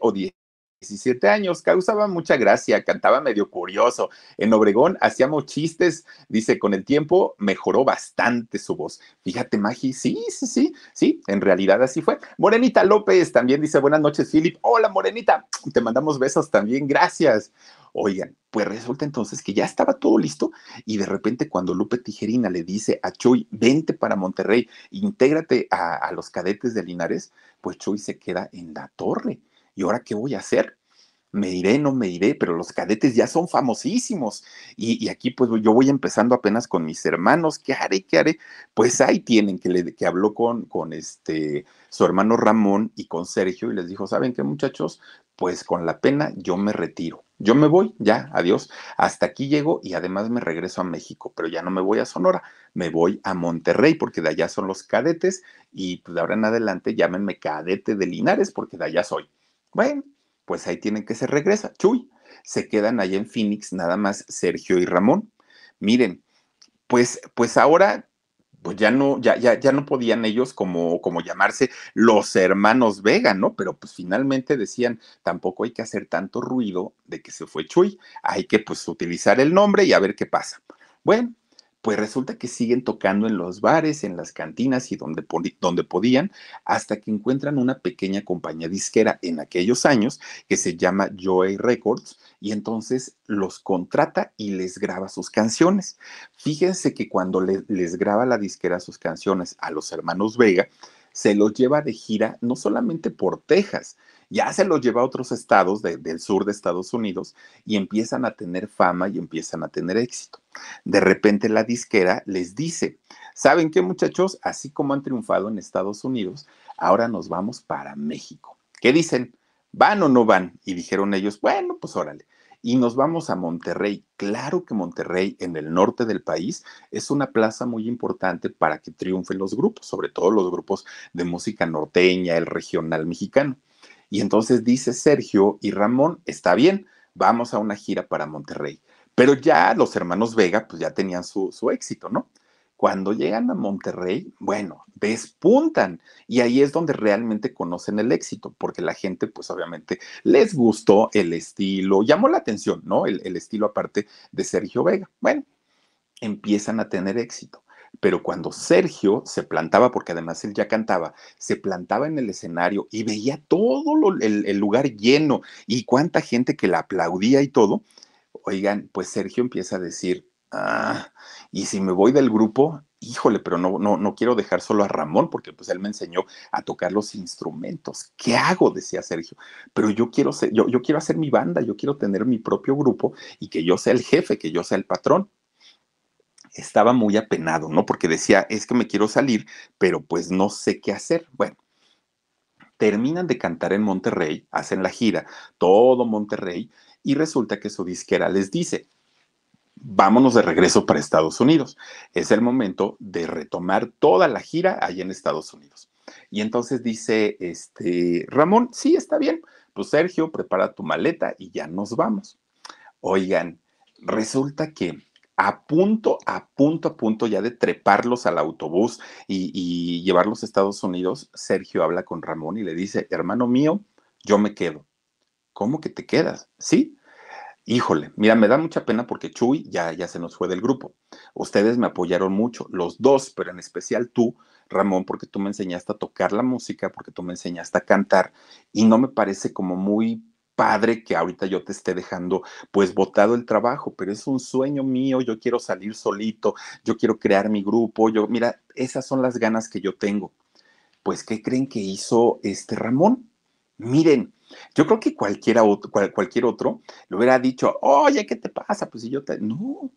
o 17 años, causaba mucha gracia, cantaba medio curioso. En Obregón hacíamos chistes, dice, con el tiempo mejoró bastante su voz. Fíjate, Magi, sí, sí, sí, sí, en realidad así fue. Morenita López también dice, buenas noches, Philip. Hola, Morenita, te mandamos besos también, gracias. Oigan, pues resulta entonces que ya estaba todo listo y de repente cuando Lupe Tijerina le dice a Chuy, vente para Monterrey, intégrate a, a los cadetes de Linares, pues Chuy se queda en la torre ¿Y ahora qué voy a hacer? me iré? no me iré? pero los cadetes ya son famosísimos. Y, aquí pues yo voy empezando apenas con mis hermanos, ¿qué haré? ¿Qué haré? Pues ahí tienen que, le, que habló con, con este, su hermano Ramón y con Sergio y les dijo, ¿saben qué muchachos? Pues con la pena yo me retiro. Yo me voy, ya, adiós. Hasta aquí llego y además me regreso a México, pero ya no me voy a Sonora, me voy a Monterrey porque de allá son los cadetes y pues de ahora en adelante llámenme cadete de Linares porque de allá soy. Bueno, pues ahí tienen que se regresa. Chuy, se quedan allá en Phoenix nada más Sergio y Ramón. Miren, pues, pues ahora pues ya no, ya, ya, ya no podían ellos como, como llamarse los hermanos Vega, ¿no? Pero pues finalmente decían, tampoco hay que hacer tanto ruido de que se fue Chuy, hay que pues utilizar el nombre y a ver qué pasa. Bueno, pues resulta que siguen tocando en los bares, en las cantinas y donde, donde podían, hasta que encuentran una pequeña compañía disquera en aquellos años que se llama Joy Records y entonces los contrata y les graba sus canciones. Fíjense que cuando les graba la disquera sus canciones a los hermanos Vega, se los lleva de gira no solamente por Texas, ya se los lleva a otros estados del sur de Estados Unidos y empiezan a tener fama y empiezan a tener éxito. De repente la disquera les dice, ¿saben qué muchachos? Así como han triunfado en Estados Unidos, ahora nos vamos para México. ¿Qué dicen? ¿Van o no van? Y dijeron ellos, bueno, pues órale. Y nos vamos a Monterrey. Claro que Monterrey, en el norte del país, es una plaza muy importante para que triunfen los grupos, sobre todo los grupos de música norteña, el regional mexicano. Y entonces dice Sergio y Ramón, está bien, vamos a una gira para Monterrey. Pero ya los hermanos Vega, pues ya tenían su, éxito, ¿no? Cuando llegan a Monterrey, bueno, despuntan y ahí es donde realmente conocen el éxito, porque la gente, pues obviamente, les gustó el estilo, llamó la atención, ¿no? el estilo aparte de Sergio Vega. Bueno, empiezan a tener éxito. Pero cuando Sergio se plantaba, porque además él ya cantaba, se plantaba en el escenario y veía todo el, lugar lleno y cuánta gente que la aplaudía y todo, oigan, pues Sergio empieza a decir, ah, y si me voy del grupo, híjole, pero no, no, no quiero dejar solo a Ramón, porque pues él me enseñó a tocar los instrumentos. ¿Qué hago? decía Sergio. Pero yo quiero ser, yo, yo quiero hacer mi banda, yo quiero tener mi propio grupo y que yo sea el jefe, que yo sea el patrón estaba muy apenado, ¿no? Porque decía, es que me quiero salir, pero pues no sé qué hacer. Bueno, terminan de cantar en Monterrey, hacen la gira, todo Monterrey, y resulta que su disquera les dice, vámonos de regreso para Estados Unidos. Es el momento de retomar toda la gira ahí en Estados Unidos. Y entonces dice, este, Ramón, sí, está bien, pues Sergio, prepara tu maleta y ya nos vamos. Oigan, resulta que a punto, a punto, a punto ya de treparlos al autobús y, llevarlos a Estados Unidos, Sergio habla con Ramón y le dice, hermano mío, yo me quedo. ¿Cómo que te quedas? Sí, Híjole, mira, me da mucha pena porque Chuy ya, ya se nos fue del grupo. Ustedes me apoyaron mucho, los dos, pero en especial tú, Ramón, porque tú me enseñaste a tocar la música, porque tú me enseñaste a cantar y no me parece como muy padre que ahorita yo te esté dejando pues botado el trabajo, pero es un sueño mío, yo quiero salir solito, yo quiero crear mi grupo, yo, mira, esas son las ganas que yo tengo. Pues, ¿qué creen que hizo este Ramón? Miren, yo creo que cualquiera otro, cualquier otro le hubiera dicho, oye, ¿qué te pasa? Pues si yo te... No,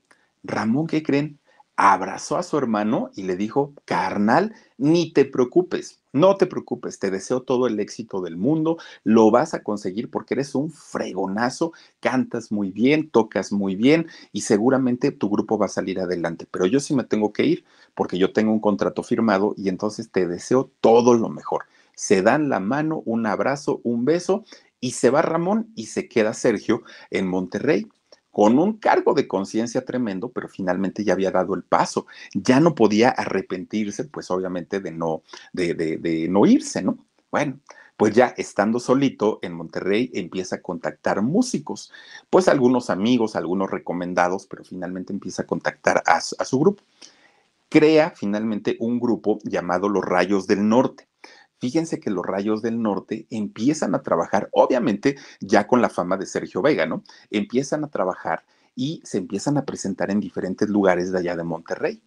Ramón, ¿qué creen? Abrazó a su hermano y le dijo, carnal, ni te preocupes, no te preocupes, te deseo todo el éxito del mundo, lo vas a conseguir porque eres un fregonazo, cantas muy bien, tocas muy bien y seguramente tu grupo va a salir adelante. Pero yo sí me tengo que ir porque yo tengo un contrato firmado y entonces te deseo todo lo mejor. Se dan la mano, un abrazo, un beso y se va Ramón y se queda Sergio en Monterrey con un cargo de conciencia tremendo, pero finalmente ya había dado el paso. Ya no podía arrepentirse, pues obviamente, de no, de, no irse, ¿no? Bueno, pues ya estando solito en Monterrey empieza a contactar músicos, pues algunos amigos, algunos recomendados, pero finalmente empieza a contactar a su grupo. Crea finalmente un grupo llamado Los Rayos del Norte fíjense que los Rayos del Norte empiezan a trabajar, obviamente ya con la fama de Sergio Vega, ¿no? Empiezan a trabajar y se empiezan a presentar en diferentes lugares de allá de Monterrey.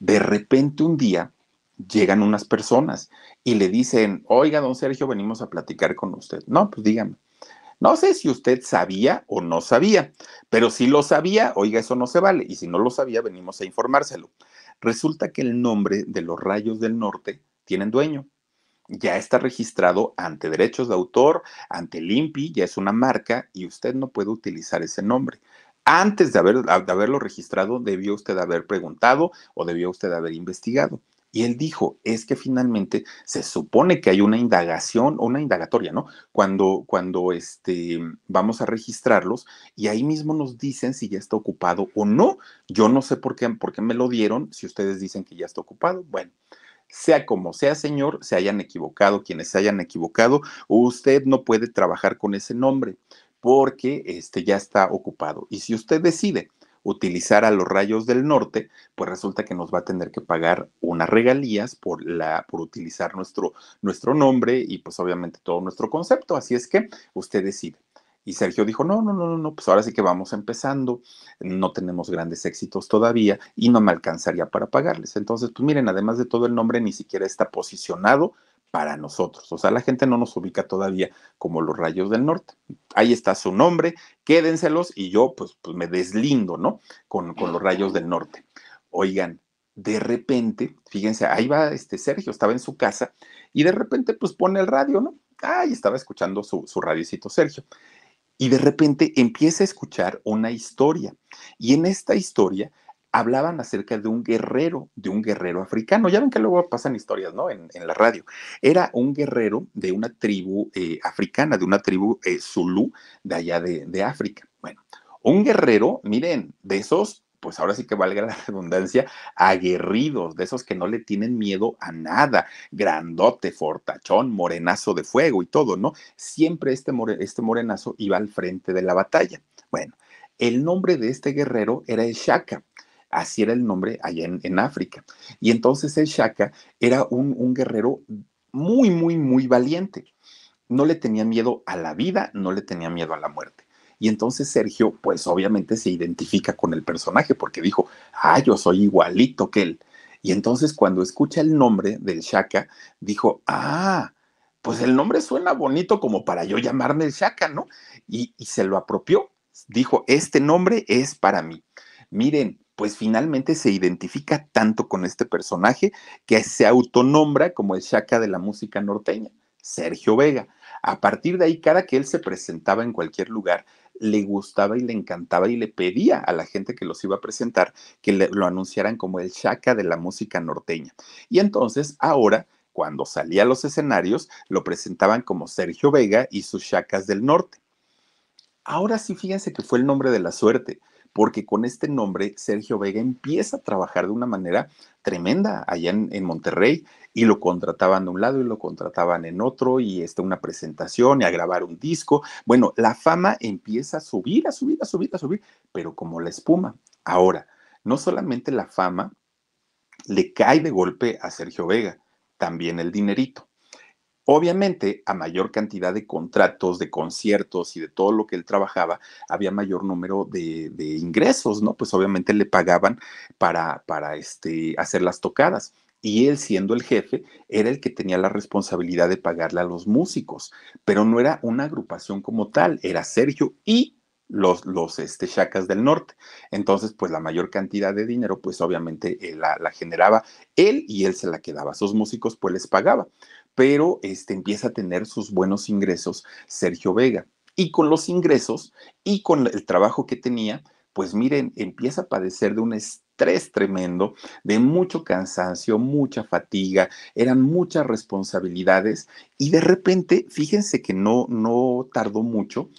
De repente un día llegan unas personas y le dicen, oiga, don Sergio, venimos a platicar con usted. No, pues dígame. No sé si usted sabía o no sabía, pero si lo sabía, oiga, eso no se vale. Y si no lo sabía, venimos a informárselo. Resulta que el nombre de los Rayos del Norte tienen dueño ya está registrado ante derechos de autor, ante limpi, ya es una marca y usted no puede utilizar ese nombre. Antes de, haber, de haberlo registrado, debió usted haber preguntado o debió usted haber investigado. Y él dijo, es que finalmente se supone que hay una indagación o una indagatoria, ¿no? Cuando, cuando este, vamos a registrarlos y ahí mismo nos dicen si ya está ocupado o no. Yo no sé por qué, por qué me lo dieron, si ustedes dicen que ya está ocupado. Bueno, sea como sea, señor, se hayan equivocado quienes se hayan equivocado, usted no puede trabajar con ese nombre porque este ya está ocupado. Y si usted decide utilizar a los rayos del norte, pues resulta que nos va a tener que pagar unas regalías por, la, por utilizar nuestro, nuestro nombre y pues obviamente todo nuestro concepto. Así es que usted decide. Y Sergio dijo, no, no, no, no, pues ahora sí que vamos empezando, no tenemos grandes éxitos todavía y no me alcanzaría para pagarles. Entonces, pues miren, además de todo el nombre, ni siquiera está posicionado para nosotros. O sea, la gente no nos ubica todavía como los rayos del norte. Ahí está su nombre, quédenselos y yo pues, pues me deslindo, ¿no? Con, los rayos del norte. Oigan, de repente, fíjense, ahí va este Sergio, estaba en su casa y de repente pues pone el radio, ¿no? Ahí estaba escuchando su, su radiocito Sergio y de repente empieza a escuchar una historia. Y en esta historia hablaban acerca de un guerrero, de un guerrero africano. Ya ven que luego pasan historias, ¿no? En, la radio. Era un guerrero de una tribu eh, africana, de una tribu eh, Zulu de allá de, de África. Bueno, un guerrero, miren, de esos pues ahora sí que valga la redundancia, aguerridos, de esos que no le tienen miedo a nada, grandote, fortachón, morenazo de fuego y todo, ¿no? Siempre este, este morenazo iba al frente de la batalla. Bueno, el nombre de este guerrero era el Shaka, así era el nombre allá en, África. Y entonces el Shaka era un, un guerrero muy, muy, muy valiente. No le tenía miedo a la vida, no le tenía miedo a la muerte. Y entonces Sergio, pues obviamente se identifica con el personaje porque dijo, ah, yo soy igualito que él. Y entonces cuando escucha el nombre del Shaka, dijo, ah, pues el nombre suena bonito como para yo llamarme el Shaka, ¿no? Y, se lo apropió. Dijo, este nombre es para mí. Miren, pues finalmente se identifica tanto con este personaje que se autonombra como el Shaka de la música norteña, Sergio Vega. A partir de ahí, cada que él se presentaba en cualquier lugar, le gustaba y le encantaba y le pedía a la gente que los iba a presentar que lo anunciaran como el Chaca de la música norteña. Y entonces ahora cuando salía a los escenarios, lo presentaban como Sergio Vega y sus Chacas del Norte. Ahora sí, fíjense que fue el nombre de la suerte, porque con este nombre Sergio Vega empieza a trabajar de una manera tremenda allá en, Monterrey y lo contrataban de un lado y lo contrataban en otro y está una presentación y a grabar un disco. Bueno, la fama empieza a subir, a subir, a subir, a subir, pero como la espuma. Ahora, no solamente la fama le cae de golpe a Sergio Vega, también el dinerito. Obviamente, a mayor cantidad de contratos, de conciertos y de todo lo que él trabajaba, había mayor número de, ingresos, ¿no? Pues obviamente le pagaban para, este, hacer las tocadas y él siendo el jefe era el que tenía la responsabilidad de pagarle a los músicos, pero no era una agrupación como tal, era Sergio y los, los este, chacas del norte. Entonces, pues la mayor cantidad de dinero, pues obviamente eh, la, generaba él y él se la quedaba. Sus músicos, pues les pagaba. Pero este, empieza a tener sus buenos ingresos Sergio Vega. Y con los ingresos y con el trabajo que tenía, pues miren, empieza a padecer de un estrés tremendo, de mucho cansancio, mucha fatiga, eran muchas responsabilidades y de repente, fíjense que no, no tardó mucho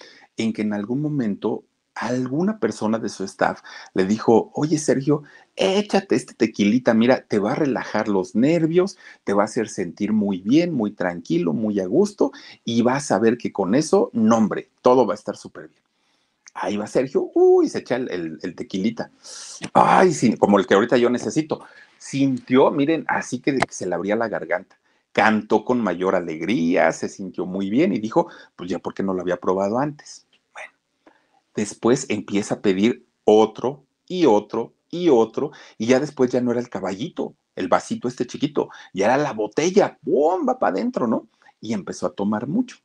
en que en algún momento alguna persona de su staff le dijo, oye Sergio, échate este tequilita, mira, te va a relajar los nervios, te va a hacer sentir muy bien, muy tranquilo, muy a gusto y vas a ver que con eso, nombre, todo va a estar súper bien. Ahí va Sergio, uy, se echa el, tequilita. Ay, como el que ahorita yo necesito. Sintió, miren, así que se le abría la garganta cantó con mayor alegría, se sintió muy bien y dijo, pues ya porque no lo había probado antes después empieza a pedir otro y otro y otro, y ya después ya no era el caballito, el vasito este chiquito, ya era la botella, bomba para adentro, ¿no? Y empezó a tomar mucho.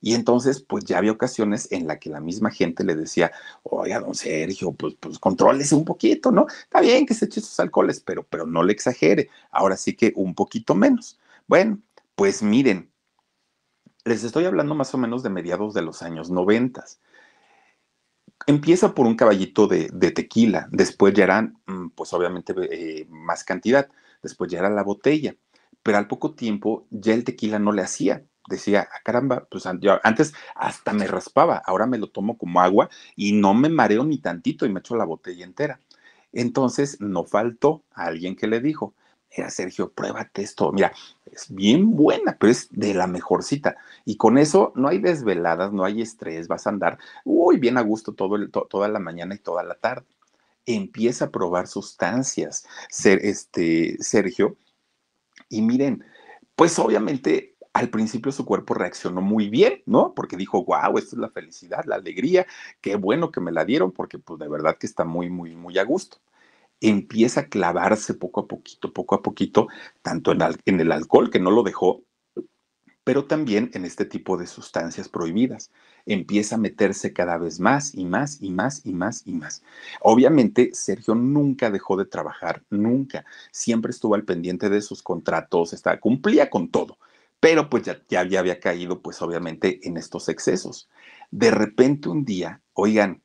Y entonces, pues ya había ocasiones en la que la misma gente le decía, oiga, don Sergio, pues, pues contrólese un poquito, ¿no? Está bien que se eche sus alcoholes, pero, pero no le exagere. Ahora sí que un poquito menos. Bueno, pues miren, les estoy hablando más o menos de mediados de los años noventas empieza por un caballito de, tequila, después ya harán, mm, pues obviamente, eh, más cantidad, después ya era la botella, pero al poco tiempo ya el tequila no le hacía. Decía, ah, caramba, pues antes hasta me raspaba, ahora me lo tomo como agua y no me mareo ni tantito y me echo la botella entera. Entonces no faltó a alguien que le dijo, era Sergio, pruébate esto. Mira, es bien buena, pero es de la mejorcita. Y con eso no hay desveladas, no hay estrés, vas a andar, uy, bien a gusto todo toda la mañana y toda la tarde. Empieza a probar sustancias, este, Sergio. Y miren, pues obviamente al principio su cuerpo reaccionó muy bien, ¿no? Porque dijo, wow, esto es la felicidad, la alegría, qué bueno que me la dieron, porque pues de verdad que está muy, muy, muy a gusto empieza a clavarse poco a poquito, poco a poquito, tanto en, el alcohol, que no lo dejó, pero también en este tipo de sustancias prohibidas. Empieza a meterse cada vez más y más y más y más y más. Obviamente, Sergio nunca dejó de trabajar, nunca. Siempre estuvo al pendiente de sus contratos, estaba, cumplía con todo, pero pues ya, ya, ya había caído, pues obviamente, en estos excesos. De repente un día, oigan,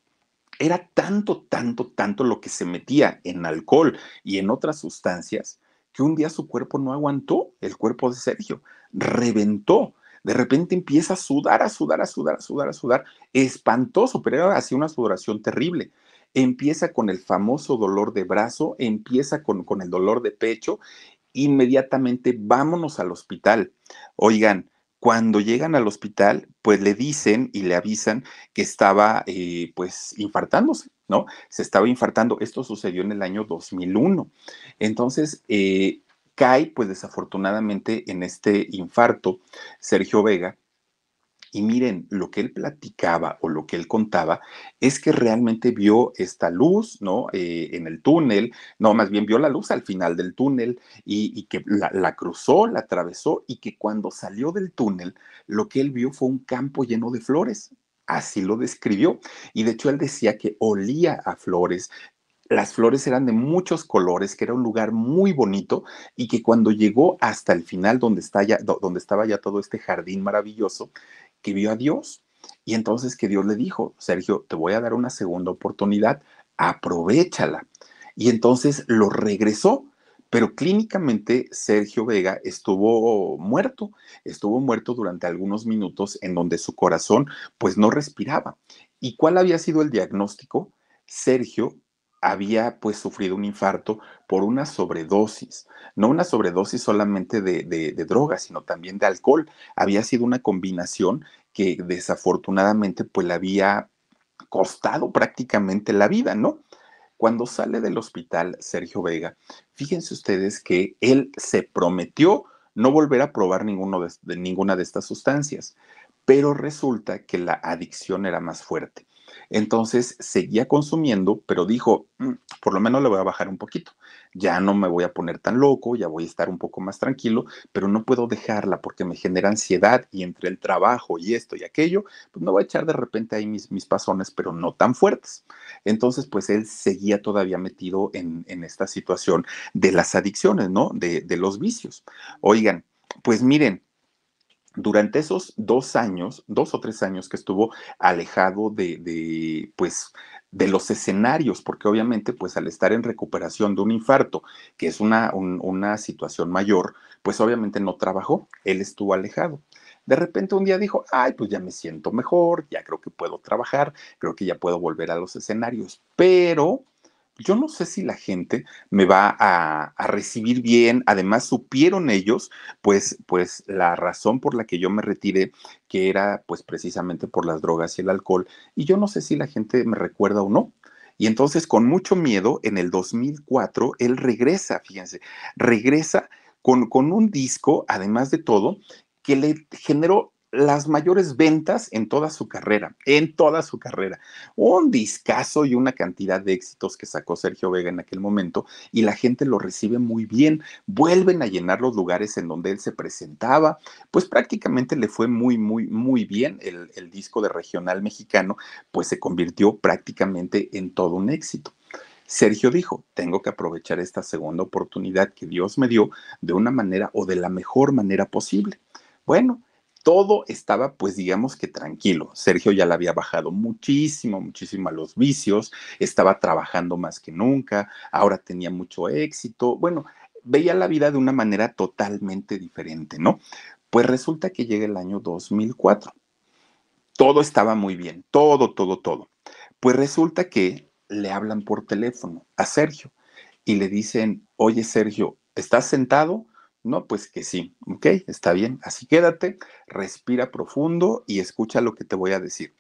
era tanto, tanto, tanto lo que se metía en alcohol y en otras sustancias que un día su cuerpo no aguantó, el cuerpo de Sergio, reventó. De repente empieza a sudar, a sudar, a sudar, a sudar, a sudar. Espantoso, pero era así una sudoración terrible empieza con el famoso dolor de brazo, empieza con, con, el dolor de pecho, inmediatamente vámonos al hospital. Oigan, cuando llegan al hospital, pues le dicen y le avisan que estaba eh, pues infartándose, ¿no? Se estaba infartando. Esto sucedió en el año 2001. Entonces, eh, cae pues desafortunadamente en este infarto Sergio Vega y miren, lo que él platicaba o lo que él contaba es que realmente vio esta luz, ¿no? Eh, en el túnel, no, más bien vio la luz al final del túnel y, que la, cruzó, la atravesó y que cuando salió del túnel, lo que él vio fue un campo lleno de flores. Así lo describió. Y de hecho él decía que olía a flores. Las flores eran de muchos colores, que era un lugar muy bonito y que cuando llegó hasta el final donde, está ya, donde estaba ya todo este jardín maravilloso, vio a Dios y entonces que Dios le dijo, Sergio, te voy a dar una segunda oportunidad, aprovechala. Y entonces lo regresó, pero clínicamente Sergio Vega estuvo muerto, estuvo muerto durante algunos minutos en donde su corazón pues no respiraba. ¿Y cuál había sido el diagnóstico? Sergio había pues sufrido un infarto por una sobredosis, no una sobredosis solamente de, de, drogas, sino también de alcohol. Había sido una combinación que desafortunadamente pues le había costado prácticamente la vida, ¿no? Cuando sale del hospital Sergio Vega, fíjense ustedes que él se prometió no volver a probar ninguno de ninguna de estas sustancias, pero resulta que la adicción era más fuerte. Entonces seguía consumiendo, pero dijo, mm, por lo menos le voy a bajar un poquito. Ya no me voy a poner tan loco, ya voy a estar un poco más tranquilo, pero no puedo dejarla porque me genera ansiedad y entre el trabajo y esto y aquello, pues me voy a echar de repente ahí mis, mis pasones, pero no tan fuertes. Entonces, pues él seguía todavía metido en, esta situación de las adicciones, ¿no? de los vicios. Oigan, pues miren, durante esos dos años, dos o tres años que estuvo alejado de, pues, de los escenarios, porque obviamente, pues al estar en recuperación de un infarto, que es una, una situación mayor, pues obviamente no trabajó, él estuvo alejado. De repente un día dijo, ay, pues ya me siento mejor, ya creo que puedo trabajar, creo que ya puedo volver a los escenarios, pero yo no sé si la gente me va a, recibir bien. Además, supieron ellos, pues, pues la razón por la que yo me retiré, que era pues precisamente por las drogas y el alcohol. Y yo no sé si la gente me recuerda o no. Y entonces, con mucho miedo, en el 2004, él regresa, fíjense, regresa con, con un disco, además de todo, que le generó las mayores ventas en toda su carrera, en toda su carrera. Un discazo y una cantidad de éxitos que sacó Sergio Vega en aquel momento y la gente lo recibe muy bien. Vuelven a llenar los lugares en donde él se presentaba. Pues prácticamente le fue muy, muy, muy bien el, el disco de regional mexicano, pues se convirtió prácticamente en todo un éxito. Sergio dijo, tengo que aprovechar esta segunda oportunidad que Dios me dio de una manera o de la mejor manera posible. Bueno, todo estaba, pues digamos que tranquilo. Sergio ya le había bajado muchísimo, muchísimo a los vicios, estaba trabajando más que nunca, ahora tenía mucho éxito. Bueno, veía la vida de una manera totalmente diferente, ¿no? Pues resulta que llega el año 2004. Todo estaba muy bien, todo, todo, todo. Pues resulta que le hablan por teléfono a Sergio y le dicen, oye Sergio, ¿estás sentado? No, pues que sí, ok, está bien. Así quédate, respira profundo y escucha lo que te voy a decir.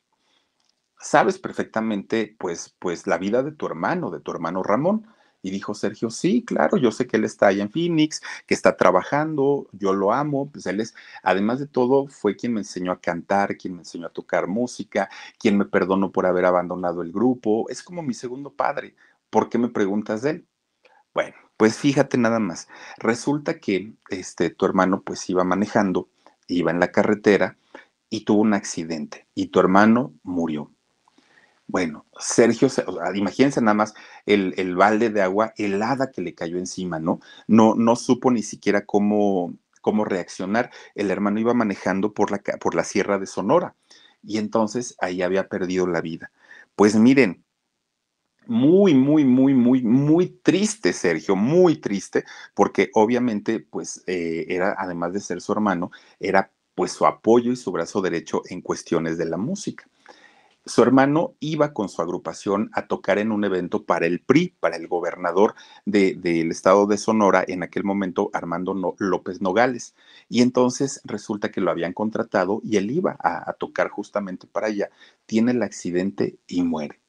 Sabes perfectamente, pues, pues la vida de tu hermano, de tu hermano Ramón. Y dijo Sergio, sí, claro, yo sé que él está ahí en Phoenix, que está trabajando, yo lo amo, pues él es, además de todo, fue quien me enseñó a cantar, quien me enseñó a tocar música, quien me perdonó por haber abandonado el grupo, es como mi segundo padre. ¿Por qué me preguntas de él? Bueno, pues fíjate nada más, resulta que este, tu hermano pues iba manejando, iba en la carretera y tuvo un accidente y tu hermano murió. Bueno, Sergio, imagínense nada más el, balde de agua helada que le cayó encima, ¿no? No, no supo ni siquiera cómo, cómo reaccionar. El hermano iba manejando por la, por la Sierra de Sonora y entonces ahí había perdido la vida. Pues miren, muy, muy, muy, muy, muy triste, Sergio, muy triste, porque obviamente, pues, eh, era, además de ser su hermano, era pues su apoyo y su brazo derecho en cuestiones de la música. Su hermano iba con su agrupación a tocar en un evento para el PRI, para el gobernador del de, estado de Sonora, en aquel momento Armando López Nogales. Y entonces resulta que lo habían contratado y él iba a tocar justamente para allá. Tiene el accidente y muere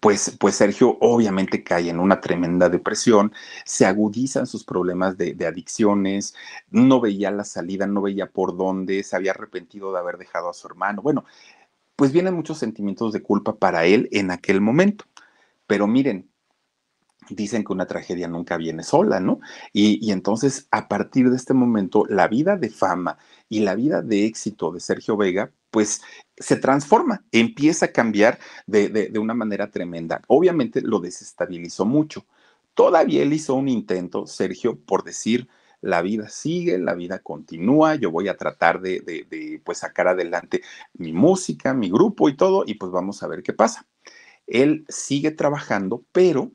pues, pues, Sergio obviamente cae en una tremenda depresión, se agudizan sus problemas de, de, adicciones, no veía la salida, no veía por dónde, se había arrepentido de haber dejado a su hermano. Bueno, pues vienen muchos sentimientos de culpa para él en aquel momento. Pero miren, dicen que una tragedia nunca viene sola, ¿no? Y, entonces, a partir de este momento, la vida de fama y la vida de éxito de Sergio Vega, pues se transforma, empieza a cambiar de, una manera tremenda. Obviamente lo desestabilizó mucho. Todavía él hizo un intento, Sergio, por decir, la vida sigue, la vida continúa, yo voy a tratar de, pues, sacar adelante mi música, mi grupo y todo, y pues vamos a ver qué pasa. Él sigue trabajando, pero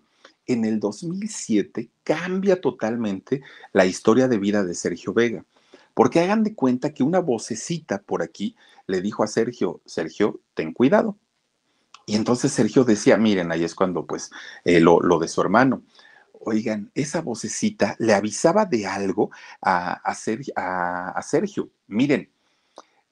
en el 2007 cambia totalmente la historia de vida de Sergio Vega. Porque hagan de cuenta que una vocecita por aquí le dijo a Sergio, Sergio, ten cuidado. Y entonces Sergio decía, miren, ahí es cuando pues eh, lo, de su hermano. Oigan, esa vocecita le avisaba de algo a, a Sergio. Miren,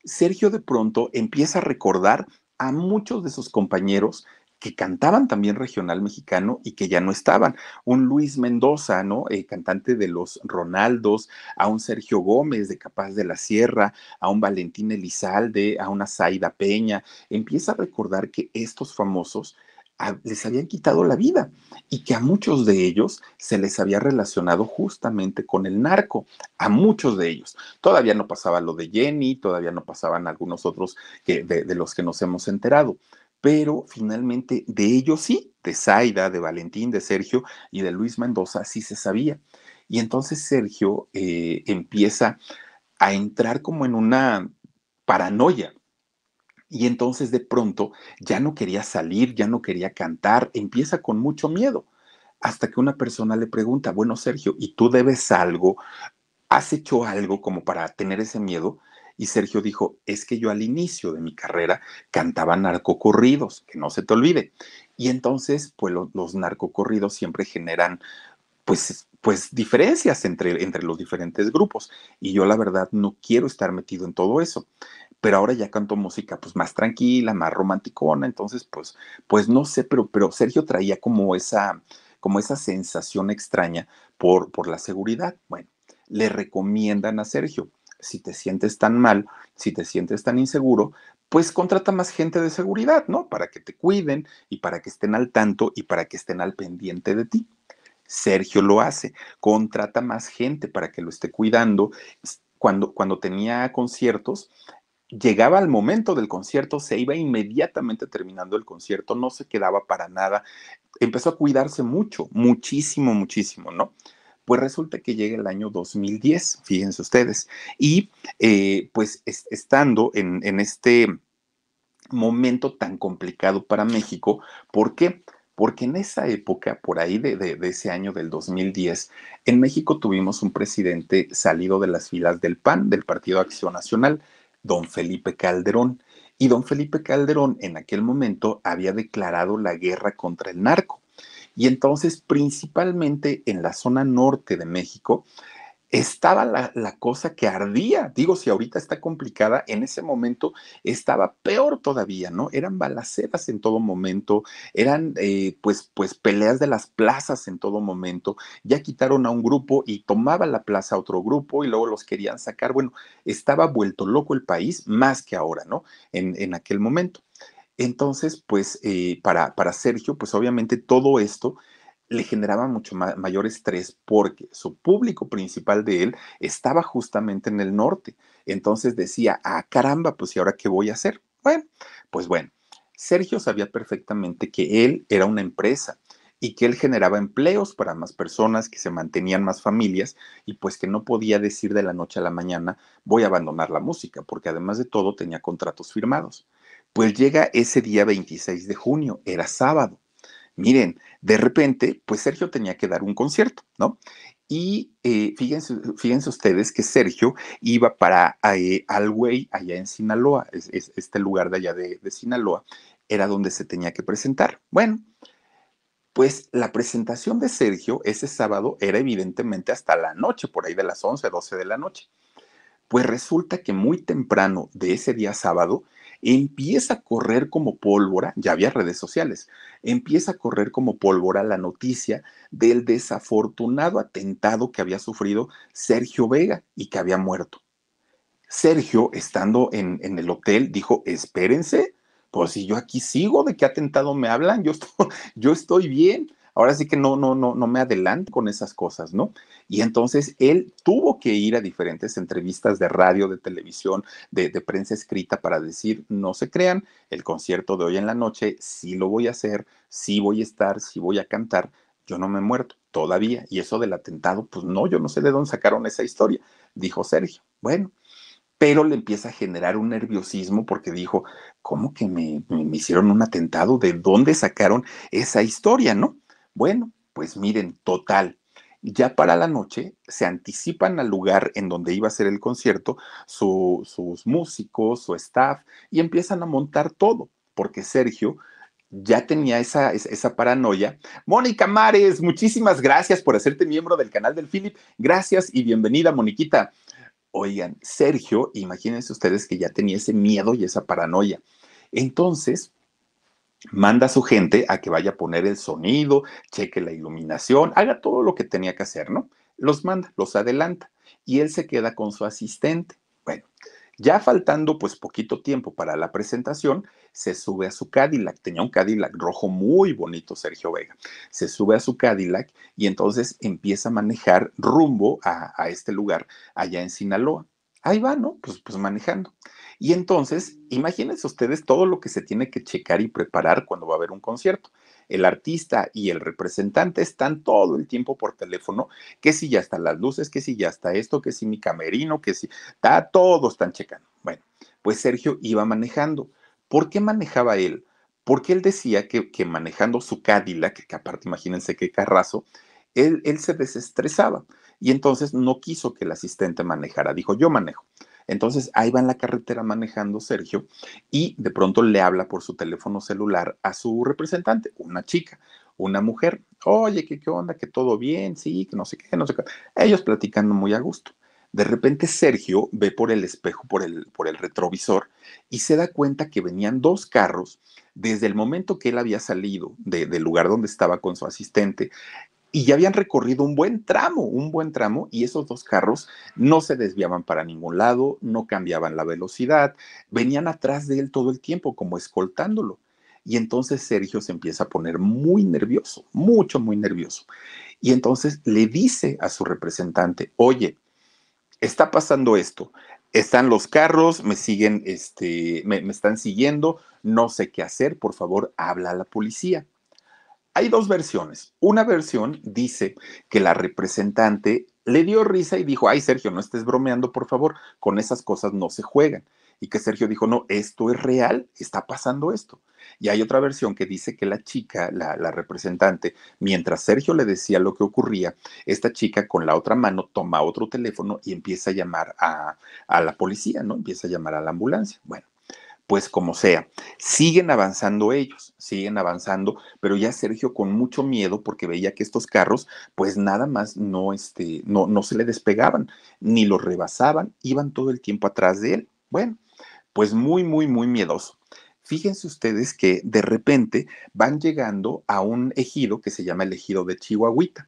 Sergio de pronto empieza a recordar a muchos de sus compañeros que cantaban también regional mexicano y que ya no estaban. Un Luis Mendoza, ¿no? Eh, cantante de los Ronaldos, a un Sergio Gómez de Capaz de la Sierra, a un Valentín Elizalde, a una Zaida Peña. Empieza a recordar que estos famosos ah, les habían quitado la vida y que a muchos de ellos se les había relacionado justamente con el narco, a muchos de ellos. Todavía no pasaba lo de Jenny, todavía no pasaban algunos otros que, de los que nos hemos enterado, pero finalmente de ellos sí, de Zaida, de Valentín, de Sergio y de Luis Mendoza sí se sabía. Y entonces Sergio eh, empieza a entrar como en una paranoia. Y entonces de pronto ya no quería salir, ya no quería cantar, empieza con mucho miedo. Hasta que una persona le pregunta, bueno, Sergio, ¿y tú debes algo? ¿Has hecho algo como para tener ese miedo? Y Sergio dijo, es que yo al inicio de mi carrera cantaba narcocorridos, que no se te olvide. Y entonces, pues los narcocorridos siempre generan, pues, pues diferencias entre, entre los diferentes grupos. Y yo la verdad no quiero estar metido en todo eso pero ahora ya canto música pues más tranquila, más romanticona, entonces pues pues no sé, pero pero Sergio traía como esa como esa sensación extraña por por la seguridad. Bueno, le recomiendan a Sergio si te sientes tan mal, si te sientes tan inseguro, pues contrata más gente de seguridad, ¿no? Para que te cuiden y para que estén al tanto y para que estén al pendiente de ti. Sergio lo hace, contrata más gente para que lo esté cuidando. Cuando, cuando tenía conciertos, llegaba al momento del concierto, se iba inmediatamente terminando el concierto, no se quedaba para nada, empezó a cuidarse mucho, muchísimo, muchísimo, ¿no? Pues resulta que llega el año 2010, fíjense ustedes, y eh, pues estando en, en este momento tan complicado para México, ¿por qué? porque en esa época, por ahí de, de, ese año del 2010, en México tuvimos un presidente salido de las filas del PAN, del Partido Acción Nacional, don Felipe Calderón. Y don Felipe Calderón en aquel momento había declarado la guerra contra el narco. Y entonces, principalmente en la zona norte de México, estaba la, cosa que ardía. Digo, si ahorita está complicada, en ese momento estaba peor todavía, ¿no? Eran balaceras en todo momento, eran eh, pues, pues peleas de las plazas en todo momento. Ya quitaron a un grupo y tomaba la plaza a otro grupo y luego los querían sacar. Bueno, estaba vuelto loco el país más que ahora, ¿no? En, en aquel momento. Entonces, pues eh, para, Sergio, pues obviamente todo esto le generaba mucho mayor estrés porque su público principal de él estaba justamente en el norte. Entonces decía, ah, caramba, pues ¿y ahora qué voy a hacer? Bueno, pues bueno, Sergio sabía perfectamente que él era una empresa y que él generaba empleos para más personas, que se mantenían más familias y pues que no podía decir de la noche a la mañana, voy a abandonar la música, porque además de todo tenía contratos firmados. Pues llega ese día 26 de junio, era sábado. Miren, de repente, pues Sergio tenía que dar un concierto, ¿no? Y eh, fíjense, fíjense, ustedes que Sergio iba para eh, Alway, allá en Sinaloa, es, este lugar de allá de, de Sinaloa, era donde se tenía que presentar. Bueno, pues la presentación de Sergio ese sábado era evidentemente hasta la noche, por ahí de las 11, 12 de la noche. Pues resulta que muy temprano de ese día sábado empieza a correr como pólvora, ya había redes sociales, empieza a correr como pólvora la noticia del desafortunado atentado que había sufrido Sergio Vega y que había muerto. Sergio, estando en, el hotel, dijo, espérense, pues si yo aquí sigo, ¿de qué atentado me hablan? Yo yo estoy bien ahora sí que no, no, no, no me adelanto con esas cosas, ¿no? Y entonces él tuvo que ir a diferentes entrevistas de radio, de televisión, de, prensa escrita para decir, no se crean, el concierto de hoy en la noche sí lo voy a hacer, sí voy a estar, sí voy a cantar, yo no me he muerto todavía. Y eso del atentado, pues no, yo no sé de dónde sacaron esa historia, dijo Sergio. Bueno, pero le empieza a generar un nerviosismo porque dijo, ¿cómo que me hicieron un atentado? ¿De dónde sacaron esa historia, no? Bueno, pues miren, total. Ya para la noche se anticipan al lugar en donde iba a ser el concierto sus músicos, su staff, y empiezan a montar todo, porque Sergio ya tenía esa, esa, paranoia. Mónica Mares, muchísimas gracias por hacerte miembro del canal del Philip. Gracias y bienvenida, Moniquita. Oigan, Sergio, imagínense ustedes que ya tenía ese miedo y esa paranoia. Entonces, manda a su gente a que vaya a poner el sonido, cheque la iluminación, haga todo lo que tenía que hacer, ¿no? Los manda, los adelanta y él se queda con su asistente. Bueno, ya faltando pues poquito tiempo para la presentación, se sube a su Cadillac. Tenía un Cadillac rojo muy bonito, Sergio Vega. Se sube a su Cadillac y entonces empieza a manejar rumbo a, este lugar allá en Sinaloa. Ahí va, ¿no? Pues, pues manejando. Y entonces, imagínense ustedes todo lo que se tiene que checar y preparar cuando va a haber un concierto. El artista y el representante están todo el tiempo por teléfono, que si ya están las luces, que si ya está esto, que si mi camerino, que si está, todos están checando. Bueno, pues Sergio iba manejando. ¿Por qué manejaba él? Porque él decía que, manejando su Cadillac, que aparte imagínense qué carrazo, él se desestresaba y entonces no quiso que el asistente manejara. Dijo, yo manejo. Entonces ahí va en la carretera manejando Sergio y de pronto le habla por su teléfono celular a su representante, una chica, una mujer. Oye, ¿qué, qué onda? ¿Que todo bien? Sí, que no sé qué, no sé qué. Ellos platicando muy a gusto. De repente Sergio ve por el espejo, por el, por el retrovisor, y se da cuenta que venían dos carros desde el momento que él había salido del lugar donde estaba con su asistente y ya habían recorrido un buen tramo, un buen tramo, y esos dos carros no se desviaban para ningún lado, no cambiaban la velocidad, venían atrás de él todo el tiempo, como escoltándolo. Y entonces Sergio se empieza a poner muy nervioso, mucho, muy nervioso. Y entonces le dice a su representante, oye, está pasando esto, están los carros, me siguen, este, me, me están siguiendo, no sé qué hacer, por favor, habla a la policía. Hay dos versiones. Una versión dice que la representante le dio risa y dijo, ay Sergio, no estés bromeando, por favor, con esas cosas no se juegan. Y que Sergio dijo, no, esto es real, está pasando esto. Y hay otra versión que dice que la chica, la, representante, mientras Sergio le decía lo que ocurría, esta chica con la otra mano toma otro teléfono y empieza a llamar a, a la policía, ¿no? Empieza a llamar a la ambulancia. Bueno, pues como sea. Siguen avanzando ellos, siguen avanzando, pero ya Sergio con mucho miedo porque veía que estos carros pues nada más no, este, no, no se le despegaban, ni lo rebasaban, iban todo el tiempo atrás de él. Bueno, pues muy, muy, muy miedoso. Fíjense ustedes que de repente van llegando a un ejido que se llama el ejido de Chihuahuita,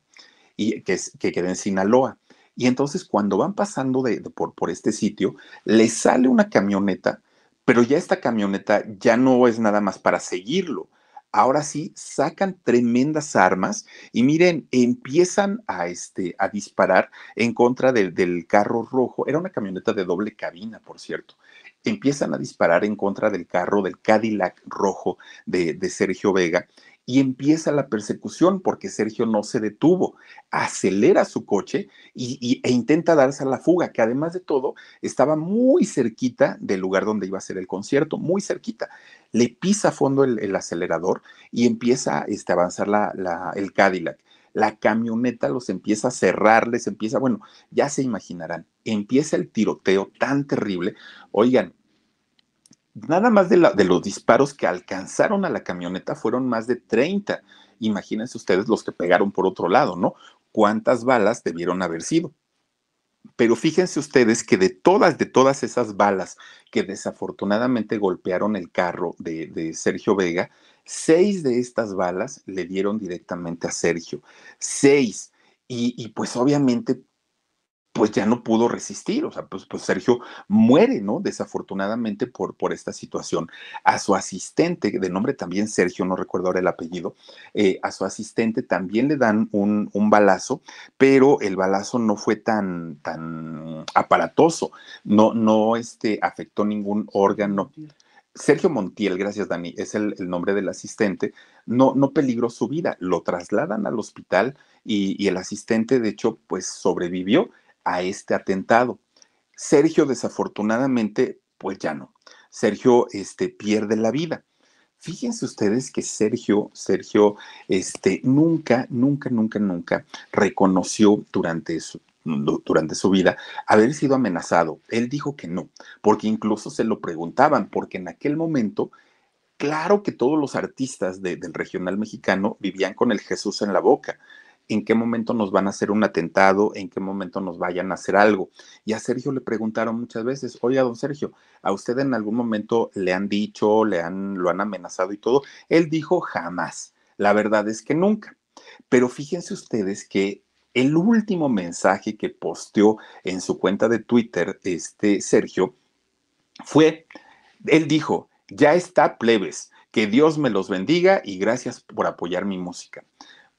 y que, es, queda en Sinaloa. Y entonces cuando van pasando de, por, por este sitio, les sale una camioneta pero ya esta camioneta ya no es nada más para seguirlo. Ahora sí sacan tremendas armas y miren, empiezan a, este, a disparar en contra del carro rojo. Era una camioneta de doble cabina, por cierto empiezan a disparar en contra del carro del Cadillac rojo de, de, Sergio Vega y empieza la persecución porque Sergio no se detuvo, acelera su coche y, e intenta darse a la fuga, que además de todo estaba muy cerquita del lugar donde iba a ser el concierto, muy cerquita. Le pisa a fondo el, acelerador y empieza este, a avanzar la, el Cadillac. La camioneta los empieza a cerrar, les empieza, bueno, ya se imaginarán, empieza el tiroteo tan terrible. Oigan, nada más de, los disparos que alcanzaron a la camioneta fueron más de 30. Imagínense ustedes los que pegaron por otro lado, ¿no? ¿Cuántas balas debieron haber sido? Pero fíjense ustedes que de todas, de todas esas balas que desafortunadamente golpearon el carro de, Sergio Vega, seis de estas balas le dieron directamente a Sergio. Seis. y, pues obviamente pues ya no pudo resistir, o sea, pues, pues Sergio muere, ¿no? Desafortunadamente por, por, esta situación. A su asistente, de nombre también Sergio, no recuerdo ahora el apellido, eh, a su asistente también le dan un, un, balazo, pero el balazo no fue tan, tan aparatoso, no, no este, afectó ningún órgano. Sergio Montiel, gracias Dani, es el, nombre del asistente, no, no peligró su vida, lo trasladan al hospital y el asistente de hecho pues sobrevivió a este atentado. Sergio, desafortunadamente, pues ya no. Sergio este, pierde la vida. Fíjense ustedes que Sergio, Sergio, este, nunca, nunca, nunca, nunca reconoció durante su, durante su vida haber sido amenazado. Él dijo que no, porque incluso se lo preguntaban, porque en aquel momento claro que todos los artistas del regional mexicano vivían con el Jesús en la boca en qué momento nos van a hacer un atentado, en qué momento nos vayan a hacer algo. Y a Sergio le preguntaron muchas veces, oiga, don Sergio, ¿a usted en algún momento le han dicho, le han, lo han amenazado y todo? Él dijo, jamás. La verdad es que nunca. Pero fíjense ustedes que el último mensaje que posteó en su cuenta de Twitter, este Sergio, fue, él dijo, ya está plebes, que Dios me los bendiga y gracias por apoyar mi música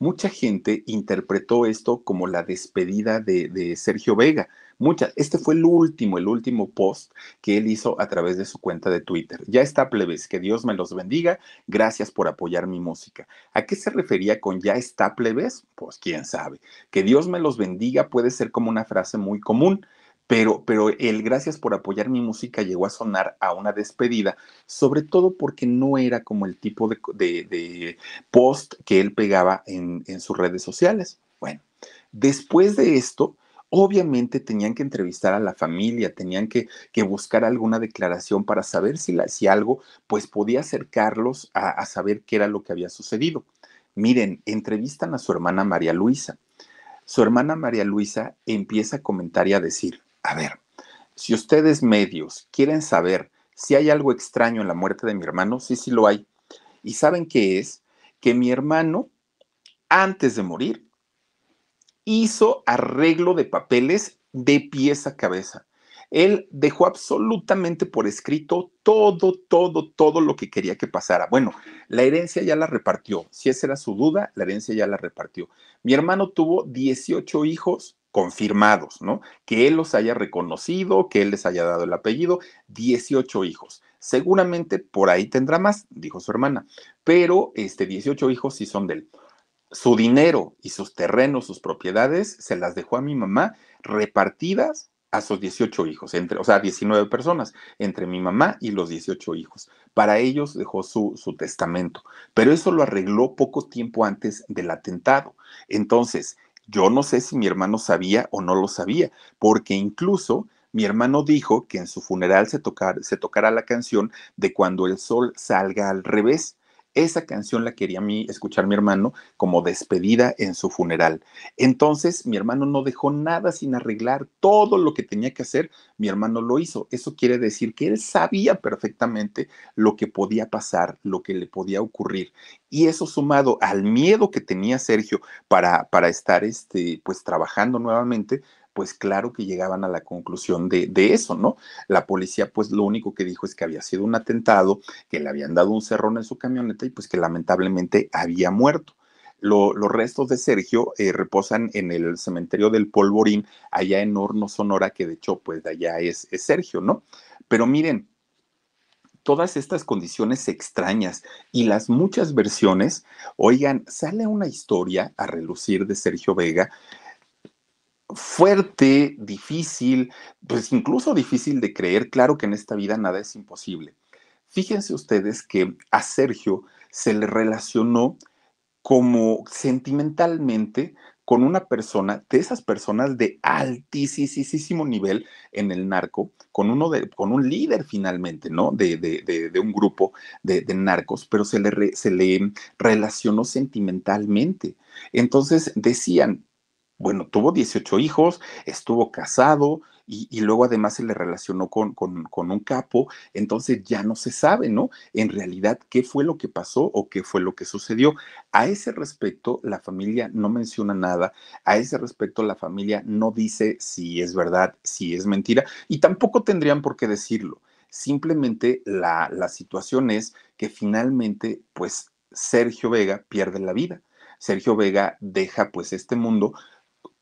mucha gente interpretó esto como la despedida de, Sergio Vega. Mucha, este fue el último, el último post que él hizo a través de su cuenta de Twitter. Ya está, plebes, que Dios me los bendiga. Gracias por apoyar mi música. ¿A qué se refería con ya está, plebes? Pues quién sabe. Que Dios me los bendiga puede ser como una frase muy común. Pero, pero el gracias por apoyar mi música llegó a sonar a una despedida, sobre todo porque no era como el tipo de, post que él pegaba en, sus redes sociales. Bueno, después de esto, obviamente tenían que entrevistar a la familia, tenían que, buscar alguna declaración para saber si, si algo pues podía acercarlos a, a, saber qué era lo que había sucedido. Miren, entrevistan a su hermana María Luisa. Su hermana María Luisa empieza a comentar y a decir, a ver, si ustedes medios quieren saber si hay algo extraño en la muerte de mi hermano, sí, sí lo hay. ¿Y saben qué es? Que mi hermano, antes de morir, hizo arreglo de papeles de pieza a cabeza. Él dejó absolutamente por escrito todo, todo, todo lo que quería que pasara. Bueno, la herencia ya la repartió. Si esa era su duda, la herencia ya la repartió. Mi hermano tuvo 18 hijos confirmados, ¿no? Que él los haya reconocido, que él les haya dado el apellido, 18 hijos. Seguramente por ahí tendrá más, dijo su hermana, pero este 18 hijos sí son de él. Su dinero y sus terrenos, sus propiedades, se las dejó a mi mamá repartidas a sus 18 hijos, entre, o sea, 19 personas, entre mi mamá y los 18 hijos. Para ellos dejó su, su testamento, pero eso lo arregló poco tiempo antes del atentado. Entonces, yo no sé si mi hermano sabía o no lo sabía, porque incluso mi hermano dijo que en su funeral se, tocar, se tocará la canción de cuando el sol salga al revés, esa canción la quería mí escuchar mi hermano como despedida en su funeral. Entonces, mi hermano no dejó nada sin arreglar. Todo lo que tenía que hacer, mi hermano lo hizo. Eso quiere decir que él sabía perfectamente lo que podía pasar, lo que le podía ocurrir. Y eso sumado al miedo que tenía Sergio para, para estar este, pues, trabajando nuevamente, pues claro que llegaban a la conclusión de, eso, ¿no? La policía pues lo único que dijo es que había sido un atentado, que le habían dado un cerrón en su camioneta y pues que lamentablemente había muerto. los restos de Sergio eh, reposan en el cementerio del Polvorín, allá en Horno, Sonora, que de hecho pues de allá es, es Sergio, ¿no? Pero miren, todas estas condiciones extrañas y las muchas versiones, oigan, sale una historia a relucir de Sergio Vega fuerte, difícil, pues incluso difícil de creer. Claro que en esta vida nada es imposible. Fíjense ustedes que a Sergio se le relacionó como sentimentalmente con una persona, de esas personas de altísimo nivel en el narco, con, uno de, con un líder finalmente, ¿no? De, un grupo de, narcos, pero se le, se le relacionó sentimentalmente. Entonces decían, bueno, tuvo 18 hijos, estuvo casado y, luego además se le relacionó con, con, un capo, entonces ya no se sabe, ¿no? En realidad, ¿qué fue lo que pasó o qué fue lo que sucedió? A ese respecto, la familia no menciona nada, a ese respecto, la familia no dice si es verdad, si es mentira, y tampoco tendrían por qué decirlo. Simplemente la, la situación es que finalmente, pues Sergio Vega pierde la vida. Sergio Vega deja pues este mundo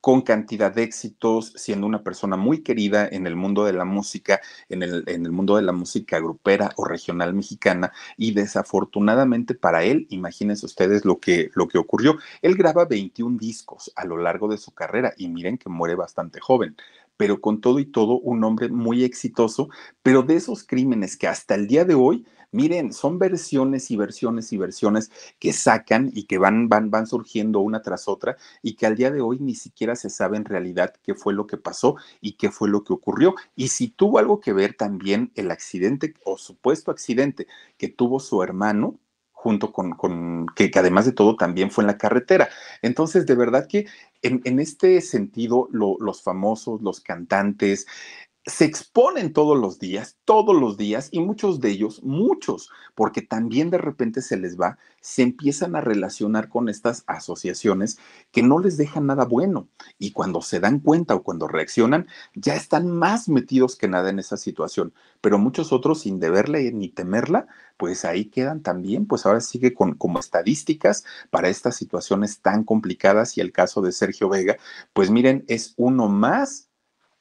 con cantidad de éxitos, siendo una persona muy querida en el mundo de la música, en el, en el mundo de la música grupera o regional mexicana, y desafortunadamente para él, imagínense ustedes lo que, lo que ocurrió. Él graba 21 discos a lo largo de su carrera, y miren que muere bastante joven pero con todo y todo un hombre muy exitoso, pero de esos crímenes que hasta el día de hoy Miren, son versiones y versiones y versiones que sacan y que van, van, van surgiendo una tras otra y que al día de hoy ni siquiera se sabe en realidad qué fue lo que pasó y qué fue lo que ocurrió. Y si tuvo algo que ver también el accidente o supuesto accidente que tuvo su hermano, junto con, que, además de todo también fue en la carretera. Entonces, de verdad que en, este sentido, los famosos, los cantantes, se exponen todos los días, todos los días, y muchos de ellos, muchos, porque también de repente se les va, se empiezan a relacionar con estas asociaciones que no les dejan nada bueno. Y cuando se dan cuenta o cuando reaccionan, ya están más metidos que nada en esa situación. Pero muchos otros, sin deberle ni temerla, pues ahí quedan también, pues ahora sigue con como estadísticas para estas situaciones tan complicadas. Y el caso de Sergio Vega, pues miren, es uno más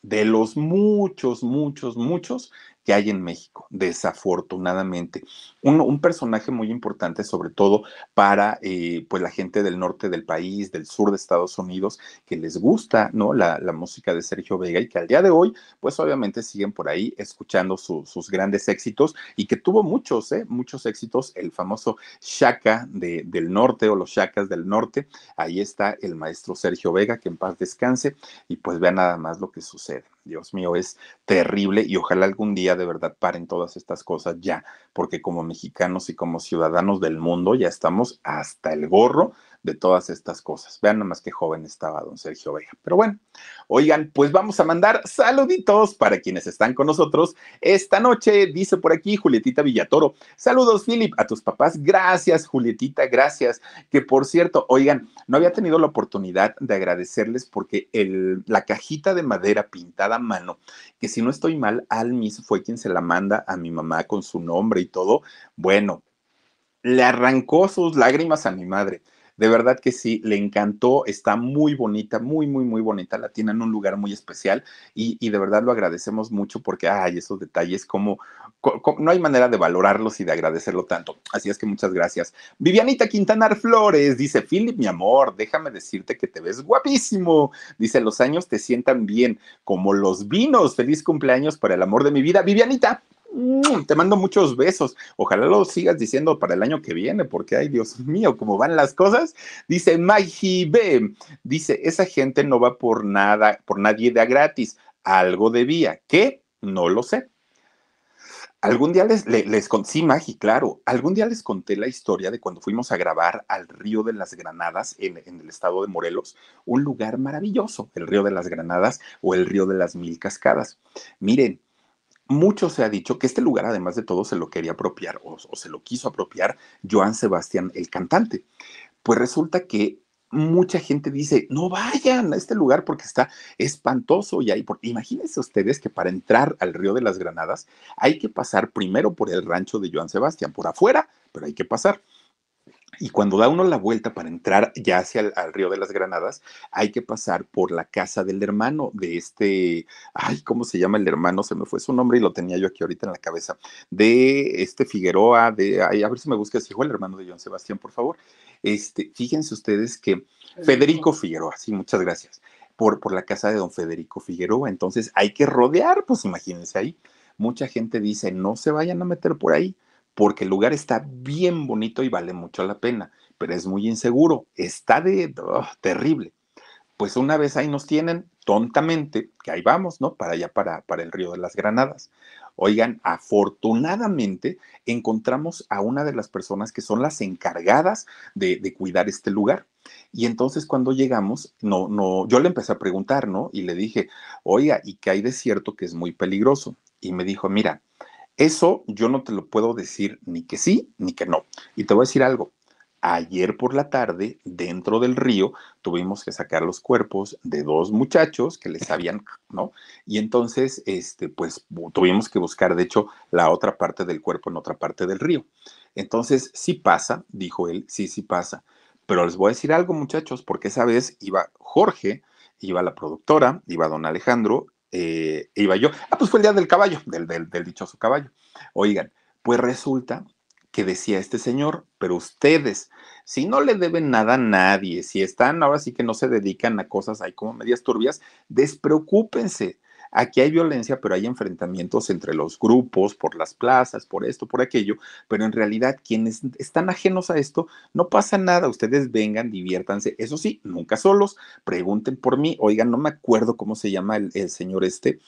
de los muchos, muchos, muchos que hay en México, desafortunadamente. Un, un personaje muy importante, sobre todo para eh, pues la gente del norte del país, del sur de Estados Unidos, que les gusta ¿no? la, música de Sergio Vega y que al día de hoy, pues obviamente siguen por ahí escuchando sus grandes éxitos y que tuvo muchos, ¿eh? muchos éxitos, el famoso Shaka del norte o los Shakas del norte. Ahí está el maestro Sergio Vega, que en paz descanse y pues vea nada más lo que sucede. Dios mío, es terrible y ojalá algún día de verdad paren todas estas cosas ya, porque como mexicanos y como ciudadanos del mundo ya estamos hasta el gorro de todas estas cosas. Vean nomás qué joven estaba don Sergio Vega. Pero bueno, oigan, pues vamos a mandar saluditos para quienes están con nosotros esta noche. Dice por aquí Julietita Villatoro. Saludos, Philip, a tus papás. Gracias, Julietita, gracias. Que por cierto, oigan, no había tenido la oportunidad de agradecerles porque la cajita de madera pintada a mano, que si no estoy mal, Almis fue quien se la manda a mi mamá con su nombre y todo. Bueno, le arrancó sus lágrimas a mi madre de verdad que sí, le encantó, está muy bonita, muy, muy, muy bonita, la tiene en un lugar muy especial y, de verdad lo agradecemos mucho porque, ay, esos detalles, como, no hay manera de valorarlos y de agradecerlo tanto. Así es que muchas gracias. Vivianita Quintanar Flores dice, Philip, mi amor, déjame decirte que te ves guapísimo. Dice, los años te sientan bien, como los vinos. Feliz cumpleaños para el amor de mi vida. Vivianita, Mm, te mando muchos besos. Ojalá lo sigas diciendo para el año que viene, porque ay, Dios mío, cómo van las cosas. Dice Magi, B. Dice, esa gente no va por nada, por nadie de gratis. Algo debía. ¿Qué? No lo sé. Algún día les, les, sí, Magi, claro, algún día les conté la historia de cuando fuimos a grabar al Río de las Granadas en, el estado de Morelos, un lugar maravilloso, el Río de las Granadas o el Río de las Mil Cascadas. Miren, mucho se ha dicho que este lugar, además de todo, se lo quería apropiar o, se lo quiso apropiar Joan Sebastián, el cantante. Pues resulta que mucha gente dice, no vayan a este lugar porque está espantoso y ahí, imagínense ustedes que para entrar al río de las Granadas hay que pasar primero por el rancho de Joan Sebastián, por afuera, pero hay que pasar. Y cuando da uno la vuelta para entrar ya hacia el río de las Granadas, hay que pasar por la casa del hermano de este, ay, ¿cómo se llama el hermano? Se me fue su nombre y lo tenía yo aquí ahorita en la cabeza, de este Figueroa, de, ay, a ver si me buscas, hijo, el hermano de John Sebastián, por favor. Este, fíjense ustedes que Federico Figueroa, sí, muchas gracias, por, por la casa de don Federico Figueroa, entonces hay que rodear, pues imagínense ahí. Mucha gente dice, no se vayan a meter por ahí porque el lugar está bien bonito y vale mucho la pena, pero es muy inseguro, está de oh, terrible. Pues una vez ahí nos tienen tontamente, que ahí vamos, ¿no? Para allá, para, para el río de las Granadas. Oigan, afortunadamente encontramos a una de las personas que son las encargadas de, cuidar este lugar. Y entonces cuando llegamos, no, no, yo le empecé a preguntar, ¿no? Y le dije, oiga, ¿y qué hay de cierto que es muy peligroso? Y me dijo, mira, eso yo no te lo puedo decir ni que sí ni que no. Y te voy a decir algo. Ayer por la tarde, dentro del río, tuvimos que sacar los cuerpos de dos muchachos que les habían, ¿no? Y entonces, este, pues tuvimos que buscar, de hecho, la otra parte del cuerpo en otra parte del río. Entonces, sí pasa, dijo él, sí, sí pasa. Pero les voy a decir algo, muchachos, porque esa vez iba Jorge, iba la productora, iba don Alejandro, eh, iba yo. Ah, pues fue el día del caballo, del, del, del dichoso caballo. Oigan, pues resulta que decía este señor, pero ustedes, si no le deben nada a nadie, si están ahora sí que no se dedican a cosas ahí como medias turbias, despreocúpense Aquí hay violencia, pero hay enfrentamientos entre los grupos, por las plazas, por esto, por aquello, pero en realidad quienes están ajenos a esto, no pasa nada, ustedes vengan, diviértanse, eso sí, nunca solos, pregunten por mí, oigan, no me acuerdo cómo se llama el, señor este,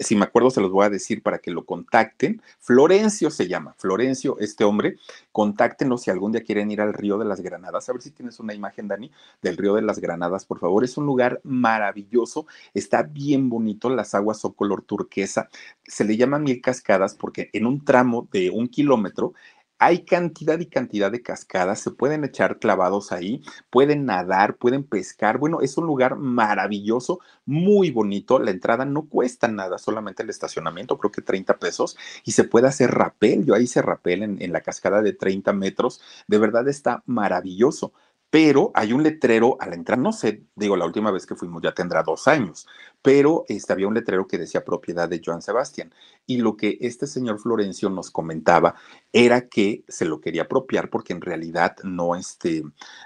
si me acuerdo se los voy a decir para que lo contacten, Florencio se llama, Florencio, este hombre, contáctenlo si algún día quieren ir al río de las Granadas, a ver si tienes una imagen, Dani, del río de las Granadas, por favor, es un lugar maravilloso, está bien bonito, las aguas aguas color turquesa. Se le llama mil cascadas porque en un tramo de un kilómetro hay cantidad y cantidad de cascadas, se pueden echar clavados ahí, pueden nadar, pueden pescar. Bueno, es un lugar maravilloso, muy bonito. La entrada no cuesta nada, solamente el estacionamiento, creo que 30 pesos, y se puede hacer rapel. Yo ahí hice rapel en, la cascada de 30 metros. De verdad está maravilloso pero hay un letrero a la entrada... no sé, digo, la última vez que fuimos ya tendrá dos años, pero este, había un letrero que decía propiedad de Joan Sebastián. Y lo que este señor Florencio nos comentaba era que se lo quería apropiar porque en realidad no, este,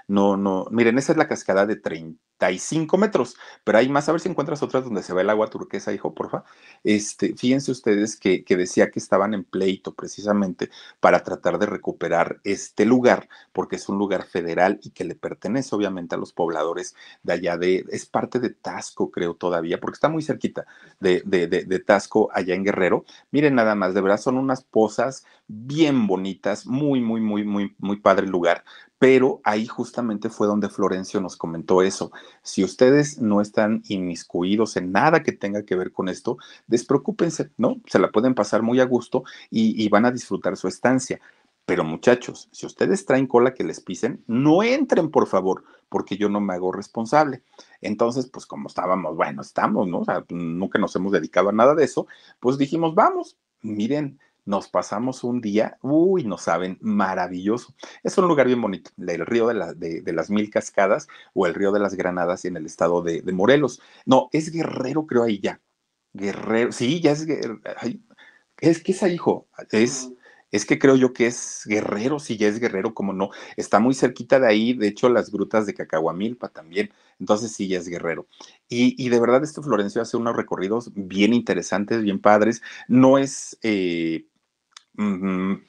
no, no, miren, esa es la cascada de 30 35 metros, pero hay más, a ver si encuentras otras donde se ve el agua turquesa, hijo, porfa. Este, fíjense ustedes que, decía que estaban en pleito precisamente para tratar de recuperar este lugar, porque es un lugar federal y que le pertenece obviamente a los pobladores de allá de, es parte de Tasco, creo todavía, porque está muy cerquita de, de, Tasco allá en Guerrero. Miren nada más, de verdad son unas pozas bien bonitas, muy, muy, muy, muy, muy padre el lugar, pero ahí justamente fue donde Florencio nos comentó eso. Si ustedes no están inmiscuidos en nada que tenga que ver con esto, despreocúpense, ¿no? Se la pueden pasar muy a gusto y, van a disfrutar su estancia. Pero muchachos, si ustedes traen cola que les pisen, no entren, por favor, porque yo no me hago responsable. Entonces, pues como estábamos, bueno, estamos, ¿no? O sea, nunca nos hemos dedicado a nada de eso, pues dijimos, vamos, miren, nos pasamos un día, uy, no saben, maravilloso. Es un lugar bien bonito, el río de, las Mil Cascadas o el río de las Granadas en el estado de, Morelos. No, es Guerrero, creo ahí ya. Guerrero, sí, ya es Guerrero. Es que es hijo, es, es que creo yo que es guerrero, si ya es guerrero, como no, está muy cerquita de ahí, de hecho las grutas de Cacahuamilpa también, entonces sí ya es guerrero. Y, de verdad este Florencio hace unos recorridos bien interesantes, bien padres, no es... Eh,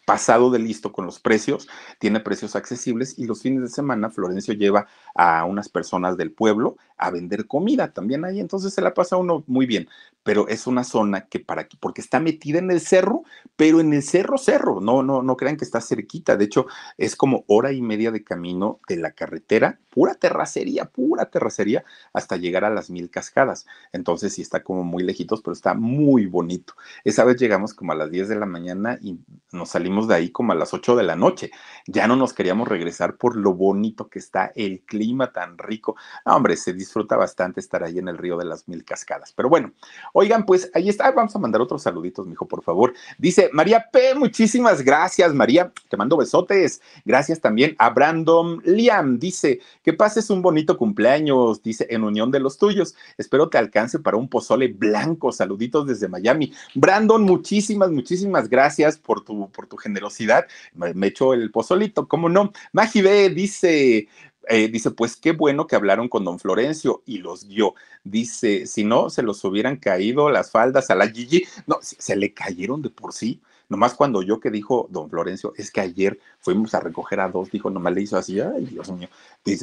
pasado de listo con los precios, tiene precios accesibles y los fines de semana Florencio lleva a unas personas del pueblo a vender comida también ahí, entonces se la pasa uno muy bien pero es una zona que para aquí, porque está metida en el cerro, pero en el cerro, cerro, no, no, no crean que está cerquita, de hecho es como hora y media de camino de la carretera, pura terracería, pura terracería, hasta llegar a las mil cascadas, entonces sí está como muy lejitos, pero está muy bonito. Esa vez llegamos como a las 10 de la mañana y nos salimos de ahí como a las 8 de la noche, ya no nos queríamos regresar por lo bonito que está el clima tan rico, hombre, se disfruta bastante estar ahí en el río de las mil cascadas, pero bueno, Oigan, pues ahí está. Vamos a mandar otros saluditos, mijo, por favor. Dice María P. Muchísimas gracias, María. Te mando besotes. Gracias también a Brandon Liam. Dice que pases un bonito cumpleaños. Dice en unión de los tuyos. Espero te alcance para un pozole blanco. Saluditos desde Miami. Brandon, muchísimas, muchísimas gracias por tu, por tu generosidad. Me, echo echó el pozolito, ¿cómo no? Magi B dice, eh, dice, pues qué bueno que hablaron con don Florencio y los guió. Dice, si no, se los hubieran caído las faldas a la Gigi. No, se le cayeron de por sí. Nomás cuando yo que dijo don Florencio, es que ayer fuimos a recoger a dos, dijo, nomás le hizo así, ay Dios mío,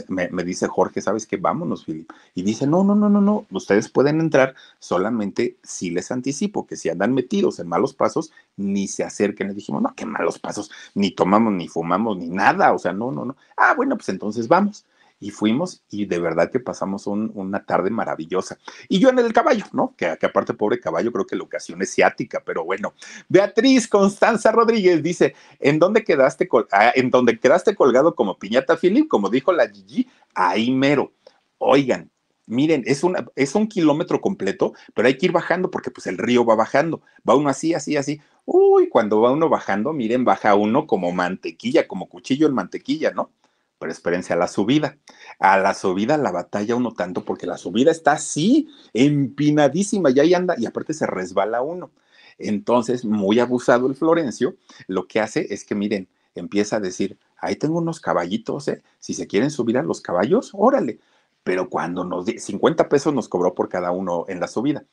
me, me, dice Jorge, ¿sabes qué? Vámonos, Filip. Y dice, no, no, no, no, no, ustedes pueden entrar solamente si les anticipo, que si andan metidos en malos pasos, ni se acerquen. Le dijimos, no, qué malos pasos, ni tomamos, ni fumamos, ni nada, o sea, no, no, no. Ah, bueno, pues entonces vamos y fuimos y de verdad que pasamos una tarde maravillosa. Y yo en el caballo, ¿no? Que, aparte, pobre caballo, creo que la ocasión es ciática, pero bueno. Beatriz Constanza Rodríguez dice, ¿en dónde quedaste, ah, en quedaste colgado como piñata, Philip? Como dijo la Gigi, ahí mero. Oigan, miren, es, es un kilómetro completo, pero hay que ir bajando porque pues el río va bajando, va uno así, así, así. Uy, cuando va uno bajando, miren, baja uno como mantequilla, como cuchillo en mantequilla, ¿no? Pero espérense a la subida. A la subida la batalla uno tanto porque la subida está así, empinadísima, y ahí anda, y aparte se resbala uno. Entonces, muy abusado el Florencio, lo que hace es que, miren, empieza a decir, ahí tengo unos caballitos, ¿eh? Si se quieren subir a los caballos, órale. Pero cuando nos, 50 pesos nos cobró por cada uno en la subida.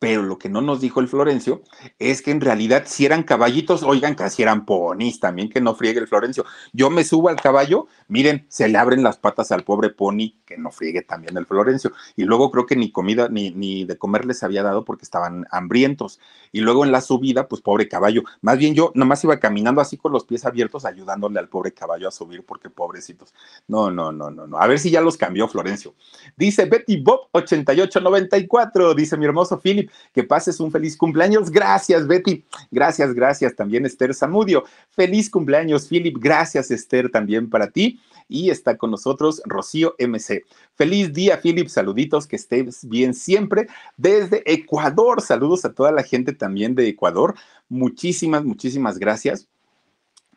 Pero lo que no nos dijo el Florencio es que en realidad si eran caballitos, oigan, casi eran ponis también, que no friegue el Florencio. Yo me subo al caballo, miren, se le abren las patas al pobre pony, que no friegue también el Florencio. Y luego creo que ni comida ni, ni de comer les había dado porque estaban hambrientos. Y luego en la subida, pues pobre caballo. Más bien yo nomás iba caminando así con los pies abiertos, ayudándole al pobre caballo a subir, porque pobrecitos. No, no, no, no, no. A ver si ya los cambió Florencio. Dice Betty Bob 8894, dice mi hermoso Philip. Que pases un feliz cumpleaños. Gracias, Betty. Gracias, gracias también, Esther Zamudio. Feliz cumpleaños, Philip. Gracias, Esther, también para ti. Y está con nosotros Rocío MC. Feliz día, Philip. Saluditos, que estés bien siempre. Desde Ecuador, saludos a toda la gente también de Ecuador. Muchísimas, muchísimas gracias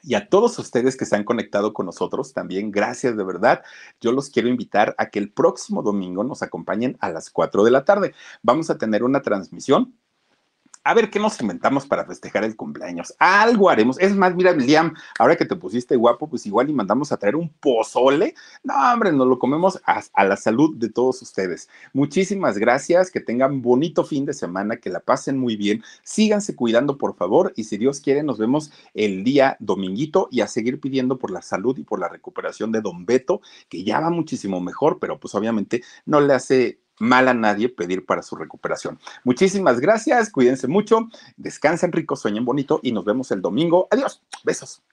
y a todos ustedes que se han conectado con nosotros también. Gracias de verdad. Yo los quiero invitar a que el próximo domingo nos acompañen a las 4 de la tarde. Vamos a tener una transmisión a ver qué nos inventamos para festejar el cumpleaños. Algo haremos. Es más, mira, Liam, ahora que te pusiste guapo, pues igual y mandamos a traer un pozole. No, hombre, nos lo comemos a, a la salud de todos ustedes. Muchísimas gracias, que tengan bonito fin de semana, que la pasen muy bien. Síganse cuidando, por favor, y si Dios quiere, nos vemos el día dominguito y a seguir pidiendo por la salud y por la recuperación de Don Beto, que ya va muchísimo mejor, pero pues obviamente no le hace mal a nadie pedir para su recuperación. Muchísimas gracias, cuídense mucho, descansen rico, sueñen bonito y nos vemos el domingo. Adiós, besos.